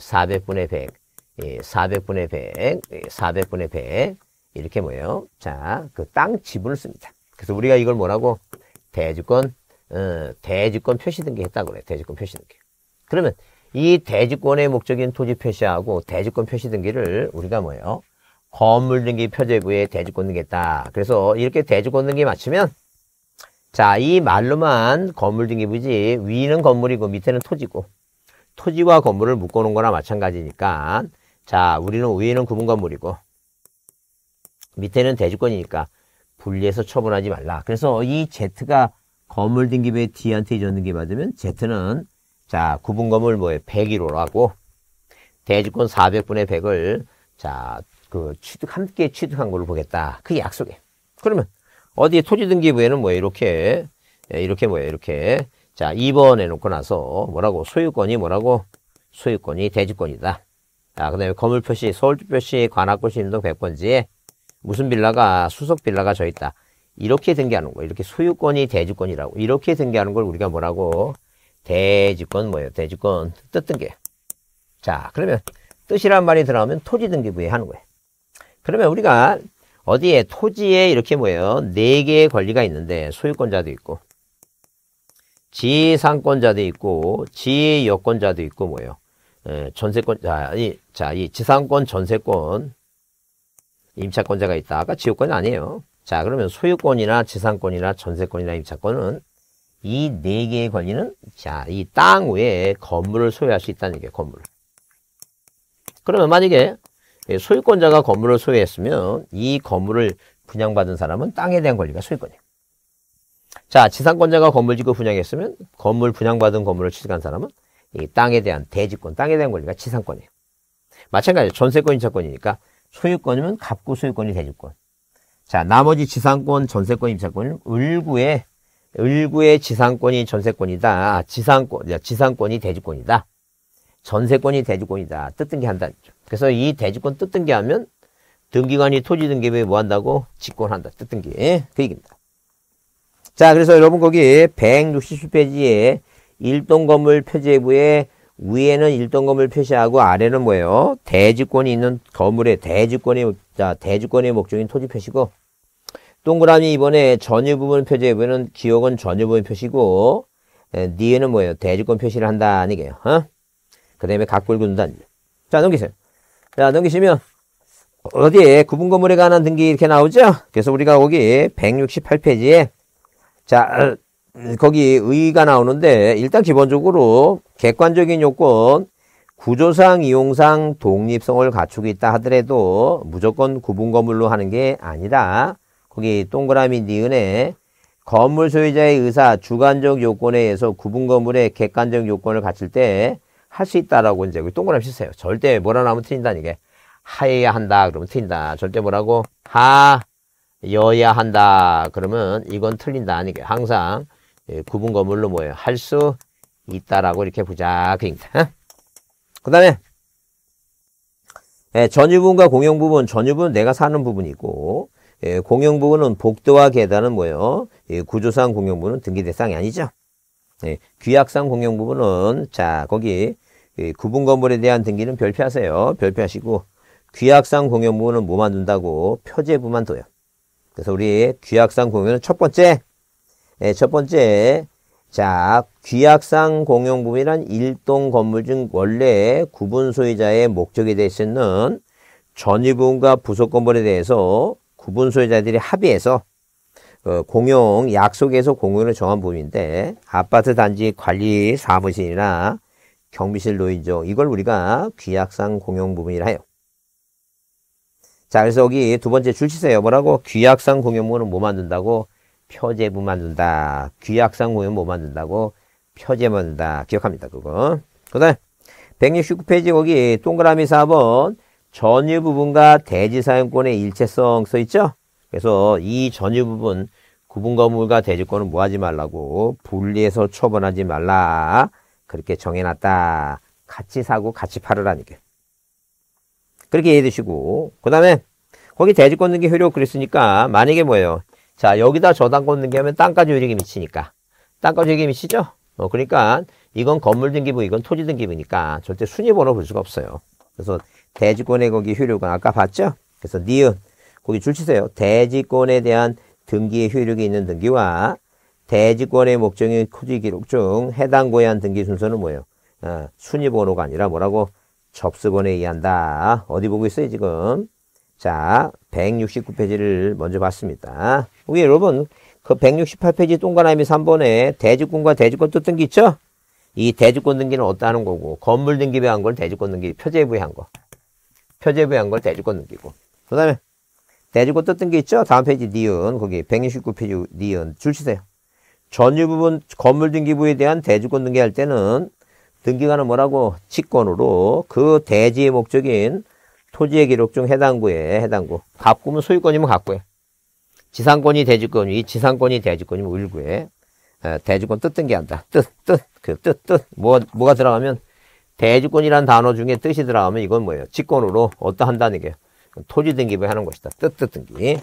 400분의 100, 400분의 100, 400분의 100 이렇게 뭐예요? 자, 그 땅 지분을 씁니다. 그래서 우리가 이걸 뭐라고 대주권, 어, 대주권 표시 등기했다고 그래. 대주권 표시 등기. 그러면 이 대주권의 목적인 토지 표시하고 대주권 표시 등기를 우리가 뭐예요? 건물 등기 표제부에 대주권 등기했다. 그래서 이렇게 대주권 등기 맞추면 자, 이 말로만 건물 등기부지 위는 건물이고 밑에는 토지고 토지와 건물을 묶어놓은 거나 마찬가지니까 자, 우리는 위에는 구분건물이고 밑에는 대주권이니까 분리해서 처분하지 말라. 그래서 이 Z가 건물 등기부에 D한테 이전 등기 받으면 Z는 자 구분 건물 뭐에 101호라고 대지권 400분의 100을 자그 취득 함께 취득한 걸로 보겠다. 그 약속에. 그러면 어디 토지 등기부에는 뭐예 이렇게 예, 이렇게 뭐예 이렇게 자 2번 해놓고 나서 뭐라고 소유권이 뭐라고 소유권이 대지권이다 자, 아, 그 다음에 건물 표시, 서울주 표시, 관악구 신동 100번지에 무슨 빌라가 수석 빌라가 져 있다. 이렇게 등기하는 거. 이렇게 소유권이 대주권이라고. 이렇게 등기하는 걸 우리가 뭐라고? 대주권 뭐예요? 대주권 뜻 등기. 자, 그러면 뜻이란 말이 들어가면 토지 등기부에 하는 거예요. 그러면 우리가 어디에 토지에 이렇게 뭐예요? 네 개의 권리가 있는데 소유권자도 있고 지상권자도 있고 지여권자도 있고 뭐예요? 에, 어, 전세권 자이자이 지상권 전세권 임차권자가 있다. 아까 지역권이 아니에요. 자 그러면 소유권이나 재산권이나 전세권이나 임차권은 이 네 개의 권리는 자이 땅위에 건물을 소유할 수 있다는 게 건물을. 그러면 만약에 예, 소유권자가 건물을 소유했으면 이 건물을 분양받은 사람은 땅에 대한 권리가 소유권이에요. 자 지상권자가 건물 짓고 분양했으면 건물 분양받은 건물을 취득한 사람은 이 땅에 대한 대지권, 땅에 대한 권리가 지상권이에요. 마찬가지로 전세권, 임차권이니까 소유권이면 갑구 소유권이 대주권. 자, 나머지 지상권, 전세권, 임차권은 을구의 을구의 지상권이 전세권이다. 아, 지상권, 지상권이 대주권이다. 전세권이 대주권이다. 뜻등게 한다. 그래서 이 대주권 뜻등게 하면 등기관이 토지 등기부에 뭐 한다고 직권한다. 뜻등 게. 그 얘기입니다. 자, 그래서 여러분 거기 167페이지에 일동 건물 표제부에 위에는 일동 건물 표시하고 아래는 뭐예요? 대지권이 있는 건물의 대지권의 자, 대지권의 목적인 토지 표시고 동그라미 이번에 전유 부분 표제에 보면 기역은 전유 부분 표시고 에, 니에는 뭐예요? 대지권 표시를 한다는 얘기예요. 어? 그 다음에 각골 군단. 자 넘기세요. 자 넘기시면 어디에 구분 건물에 관한 등기 이렇게 나오죠? 그래서 우리가 여기 168페이지에 자 음, 거기 의의가 나오는데 일단 기본적으로 객관적인 요건 구조상 이용상 독립성을 갖추고 있다 하더라도 무조건 구분 건물로 하는 게 아니다. 거기 동그라미 니은에 건물 소유자의 의사 주관적 요건에 의해서 구분 건물의 객관적 요건을 갖출 때 할 수 있다라고 이제 동그라미 쓰세요 절대 뭐라 나면 틀린다이게 하여야 한다 그러면 틀린다. 절대 뭐라고 하여야 한다 그러면 이건 틀린다. 아니 항상 예, 구분 건물로 뭐예요? 할 수 있다라고 이렇게 보자 그니다그 그러니까. 다음에 예, 전유분과 공용 부분, 전유분은 내가 사는 부분이고 예, 공용 부분은 복도와 계단은 뭐예요? 예, 구조상 공용 부분은 등기 대상이 아니죠. 예, 규약상 공용 부분은 자 거기 예, 구분 건물에 대한 등기는 별표하세요. 별표하시고 규약상 공용 부분은 뭐 만든다고 표제부만 둬요. 그래서 우리 규약상 공용은 첫 번째 예, 첫 번째, 자, 귀약상 공용부분이란 일동 건물 중 원래 구분 소유자의 목적이 될 수 있는 전유분과 부속 건물에 대해서 구분 소유자들이 합의해서 그 공용 약속에서 공용을 정한 부분인데 아파트 단지 관리 사무실이나 경비실 노인정 이걸 우리가 귀약상 공용 부분이라 해요. 자, 그래서 여기 두 번째 출시세 여부라고 귀약상 공용부분은 뭐 만든다고 표제부 만든다. 귀약상 공연 뭐 만든다고? 표제 만든다. 기억합니다. 그거. 그 다음 169페이지 거기 동그라미 4번 전유 부분과 대지 사용권의 일체성 써 있죠? 그래서 이 전유 부분 구분 건물과 대지권은 뭐 하지 말라고 분리해서 처분하지 말라. 그렇게 정해놨다. 같이 사고 같이 팔으라니까. 그렇게 이해해 주시고 그 다음에 거기 대지권 등기 효력 그랬으니까 만약에 뭐예요? 자, 여기다 저당 꽂는 게 하면 땅가 조율액이 미치니까. 땅가 조율액이 미치죠? 어, 그러니까 이건 건물 등기부, 이건 토지 등기부니까 절대 순위번호 볼 수가 없어요. 그래서 대지권의 거기 효력은 아까 봤죠? 그래서 니은, 거기 줄 치세요. 대지권에 대한 등기의 효력이 있는 등기와 대지권의 목적인 토지 기록 중 해당 고해한 등기 순서는 뭐예요? 어, 순위번호가 아니라 뭐라고? 접수권에 의한다. 어디 보고 있어요, 지금? 자, 169페이지를 먼저 봤습니다. 우리 여러분 그 168페이지 동그라미 3번에 대주권과 대주권 또 등기 있죠? 이 대주권 등기는 어떠하는 거고 건물 등기 부에한 걸 대주권 등기 표제 부에한 거 표제 부에한 걸 대주권 등기고 그 다음에 대주권 또 등기 있죠? 다음 페이지 니은 거기 169페이지 니은 줄 치세요 전유 부분 건물 등기부에 대한 대주권 등기할 때는 등기관은 뭐라고? 직권으로 그 대지의 목적인 토지의 기록 중 해당구에 해당구. 갖고면 소유권이면 갖고에 지상권이 대지권이 지상권이 대지권이면구에대지권 뭐 뜻등기한다. 뜻, 뜻, 그 뜻, 뜻. 뭐, 뭐가 들어가면 대지권이란 단어 중에 뜻이 들어가면 이건 뭐예요? 직권으로 어떠한다는 게 토지 등기부 하는 것이다. 뜻, 뜻 등기.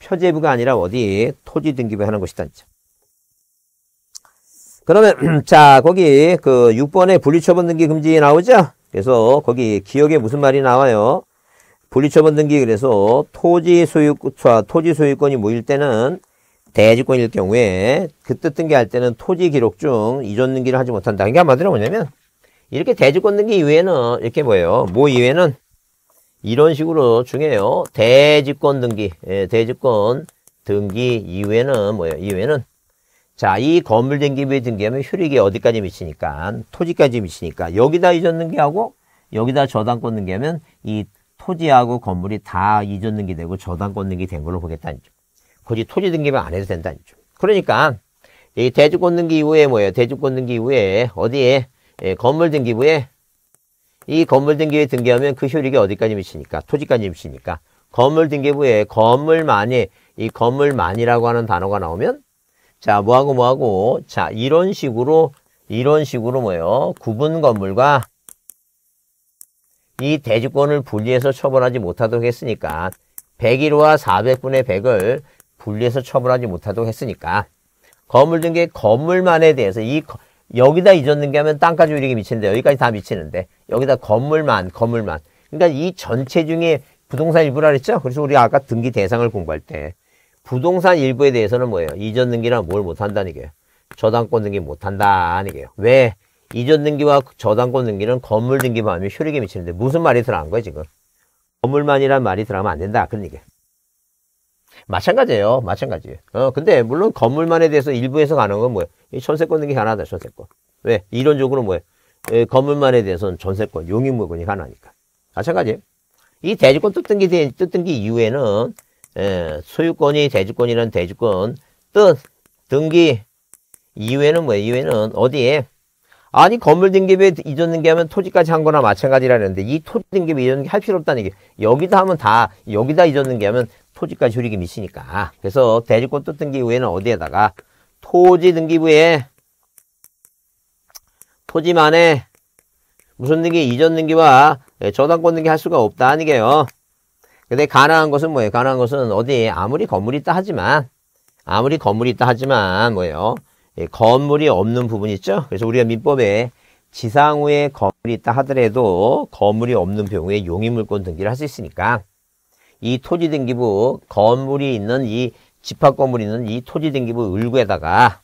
표제부가 아니라 어디 토지 등기부 하는 것이다. 그러면 자 거기 그 6번에 분리처분 등기 금지 나오죠? 그래서 거기 기억에 무슨 말이 나와요? 분리처분 등기 그래서 토지 소유, 토지 소유권이 모일 때는 대지권일 경우에 그때 등기할 때는 토지 기록 중 이전 등기를 하지 못한다. 이게 한마디로 뭐냐면 이렇게 대지권 등기 이외에는 이렇게 뭐예요? 뭐 이외에는 이런 식으로 중요해요. 대지권 등기, 예, 대지권 등기 이외에는 뭐예요? 이외에는 자, 이 건물 등기부에 등기하면 효력이 어디까지 미치니까 토지까지 미치니까 여기다 이전 등기하고 여기다 저당권 등기하면 이 토지하고 건물이 다 이전 등기되고 저당 권등기 된 걸로 보겠다는 거죠. 굳이 토지 등기만안 해도 된다는 거죠. 그러니까 이 대주권 등기 이후에 뭐예요? 대주권 등기 이후에 어디에 예, 건물 등기부에 이 건물 등기에 등기하면 그 효력이 어디까지 미치니까 토지까지 미치니까 건물 등기부에 건물만이 이 건물만이라고 하는 단어가 나오면 자 뭐하고 뭐하고 자 이런 식으로 이런 식으로 뭐예요? 구분 건물과 이 대지권을 분리해서 처분하지 못하도록 했으니까 101호와 400분의 100을 분리해서 처분하지 못하도록 했으니까 건물 등계 건물만에 대해서 이 여기다 이전 등기하면 땅가 조율액게 미치는데 여기까지 다 미치는데 여기다 건물만 건물만 그러니까 이 전체 중에 부동산 일부라 그랬죠? 그래서 우리가 아까 등기 대상을 공부할 때 부동산 일부에 대해서는 뭐예요? 이전 등기랑 뭘 못한다는 게요 저당권 등기 못한다는 게요 왜? 이전 등기와 저당권 등기는 건물 등기만 하면 효력이 미치는데 무슨 말이 들어간 거야 지금? 건물만이란 말이 들어가면 안 된다 그런 얘기 마찬가지예요 마찬가지예요 어, 근데 물론 건물만에 대해서 일부에서 가는 건 뭐예요? 전세권 등기 가능하다 전세권 왜? 이론적으로 뭐예요? 에, 예, 건물만에 대해서는 전세권 용인물권이 가능하니까 마찬가지예요 이 대주권 뜻등기 뜻등기 이후에는 에, 예, 소유권이 대주권이란 대주권 뜻 등기 이후에는 뭐예요? 이후에는 어디에 아니 건물 등기부에 이전 등기하면 토지까지 한 거나 마찬가지라는데 이 토지 등기부 이전 등기 할 필요 없다는 얘게 여기다 하면 다 여기다 이전 등기하면 토지까지 효력이 미치니까 그래서 대지권 토 등기부에는 어디에다가 토지 등기부에 토지만에 무슨 등기 이전 등기와 저당권 등기 할 수가 없다 아니게요 근데 가능한 것은 뭐예요 가능한 것은 어디에 아무리 건물이 있다 하지만 아무리 건물이 있다 하지만 뭐예요 예, 건물이 없는 부분 있죠. 그래서 우리가 민법에 지상 후에 건물이 있다 하더라도 건물이 없는 경우에 용의물권 등기를 할 수 있으니까 이 토지 등기부 건물이 있는 이 집합 건물이 있는 이 토지 등기부 을구에다가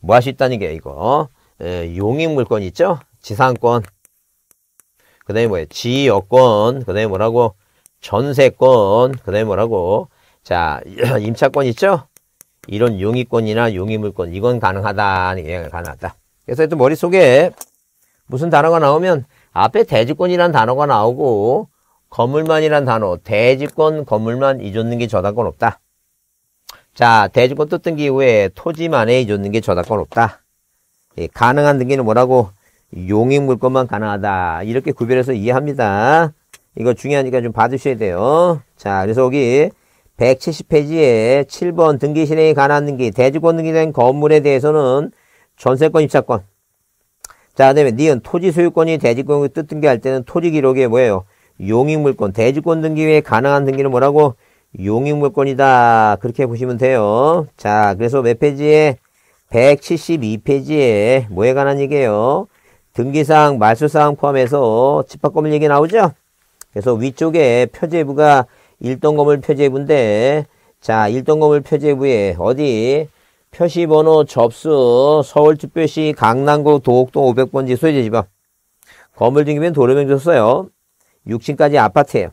뭐 할 수 있다는 게 이거 예, 용익물권 있죠? 지상권 그 다음에 뭐예요? 지역권그 다음에 뭐라고? 전세권 그 다음에 뭐라고? 자 임차권 있죠? 이런 용의권이나 용의물권 이건 가능하다는 얘기가 가능하다. 그래서 일단 머릿속에 무슨 단어가 나오면 앞에 대지권이란 단어가 나오고 건물만이란 단어 대지권 건물만 잊었는게 저당권 없다. 자 대지권 떴던 기 이후에 토지만에 잊었는게 저당권 없다. 예, 가능한 등기는 뭐라고 용익물권만 가능하다. 이렇게 구별해서 이해합니다. 이거 중요하니까 좀 봐주셔야 돼요. 자 그래서 여기 170페이지에 7번 등기 실행에 관한 등기, 대지권 등기된 건물에 대해서는 전세권, 입사권. 자, 그 다음에 니은 토지 소유권이 대지권을 뜻 등기할 때는 토지 기록에 뭐예요? 용익물권, 대지권 등기 외에 가능한 등기는 뭐라고? 용익물권이다. 그렇게 보시면 돼요. 자, 그래서 몇 페이지에? 172페이지에 뭐에 관한 얘기예요? 등기사항, 말소사항 포함해서 집합건물 얘기 나오죠? 그래서 위쪽에 표제부가 일동 건물 표제부인데 자 일동 건물 표제부에 어디 표시번호 접수 서울특별시 강남구 도곡동 500번지 소유지지방 건물 등기면 도로명 줬어요. 6층까지 아파트예요.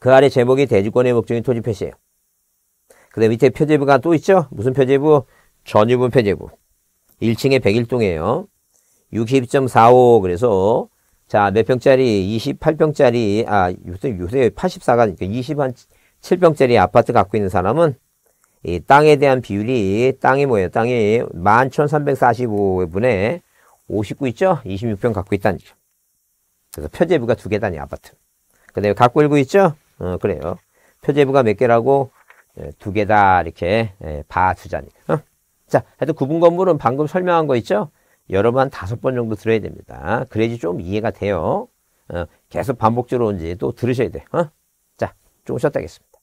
그 아래 제목이 대주권의 목적인 토지 표시예요. 그 다음 밑에 표제부가 또 있죠? 무슨 표제부? 전유분 표제부. 1층에 101동이에요. 60.45 그래서 자, 몇 네 평짜리? 28평짜리, 아, 요새, 요새 84가, 그러까 20한 7평짜리 아파트 갖고 있는 사람은 이 땅에 대한 비율이, 땅이 뭐예요? 땅이 11,345분에 59 있죠? 26평 갖고 있다는 얘기죠. 그래서 표제부가 두 개다니, 아파트. 근데 갖고 일고 있죠? 어, 그래요. 표제부가 몇 개라고? 예, 두 개다, 이렇게, 예, 봐두자니 어? 자, 하여튼 구분 건물은 방금 설명한 거 있죠? 여러 번 다섯 번 정도 들어야 됩니다. 그래야지 좀 이해가 돼요. 어, 계속 반복적으로 이제 또 들으셔야 돼요. 어? 자, 조금 쉬었다 하겠습니다.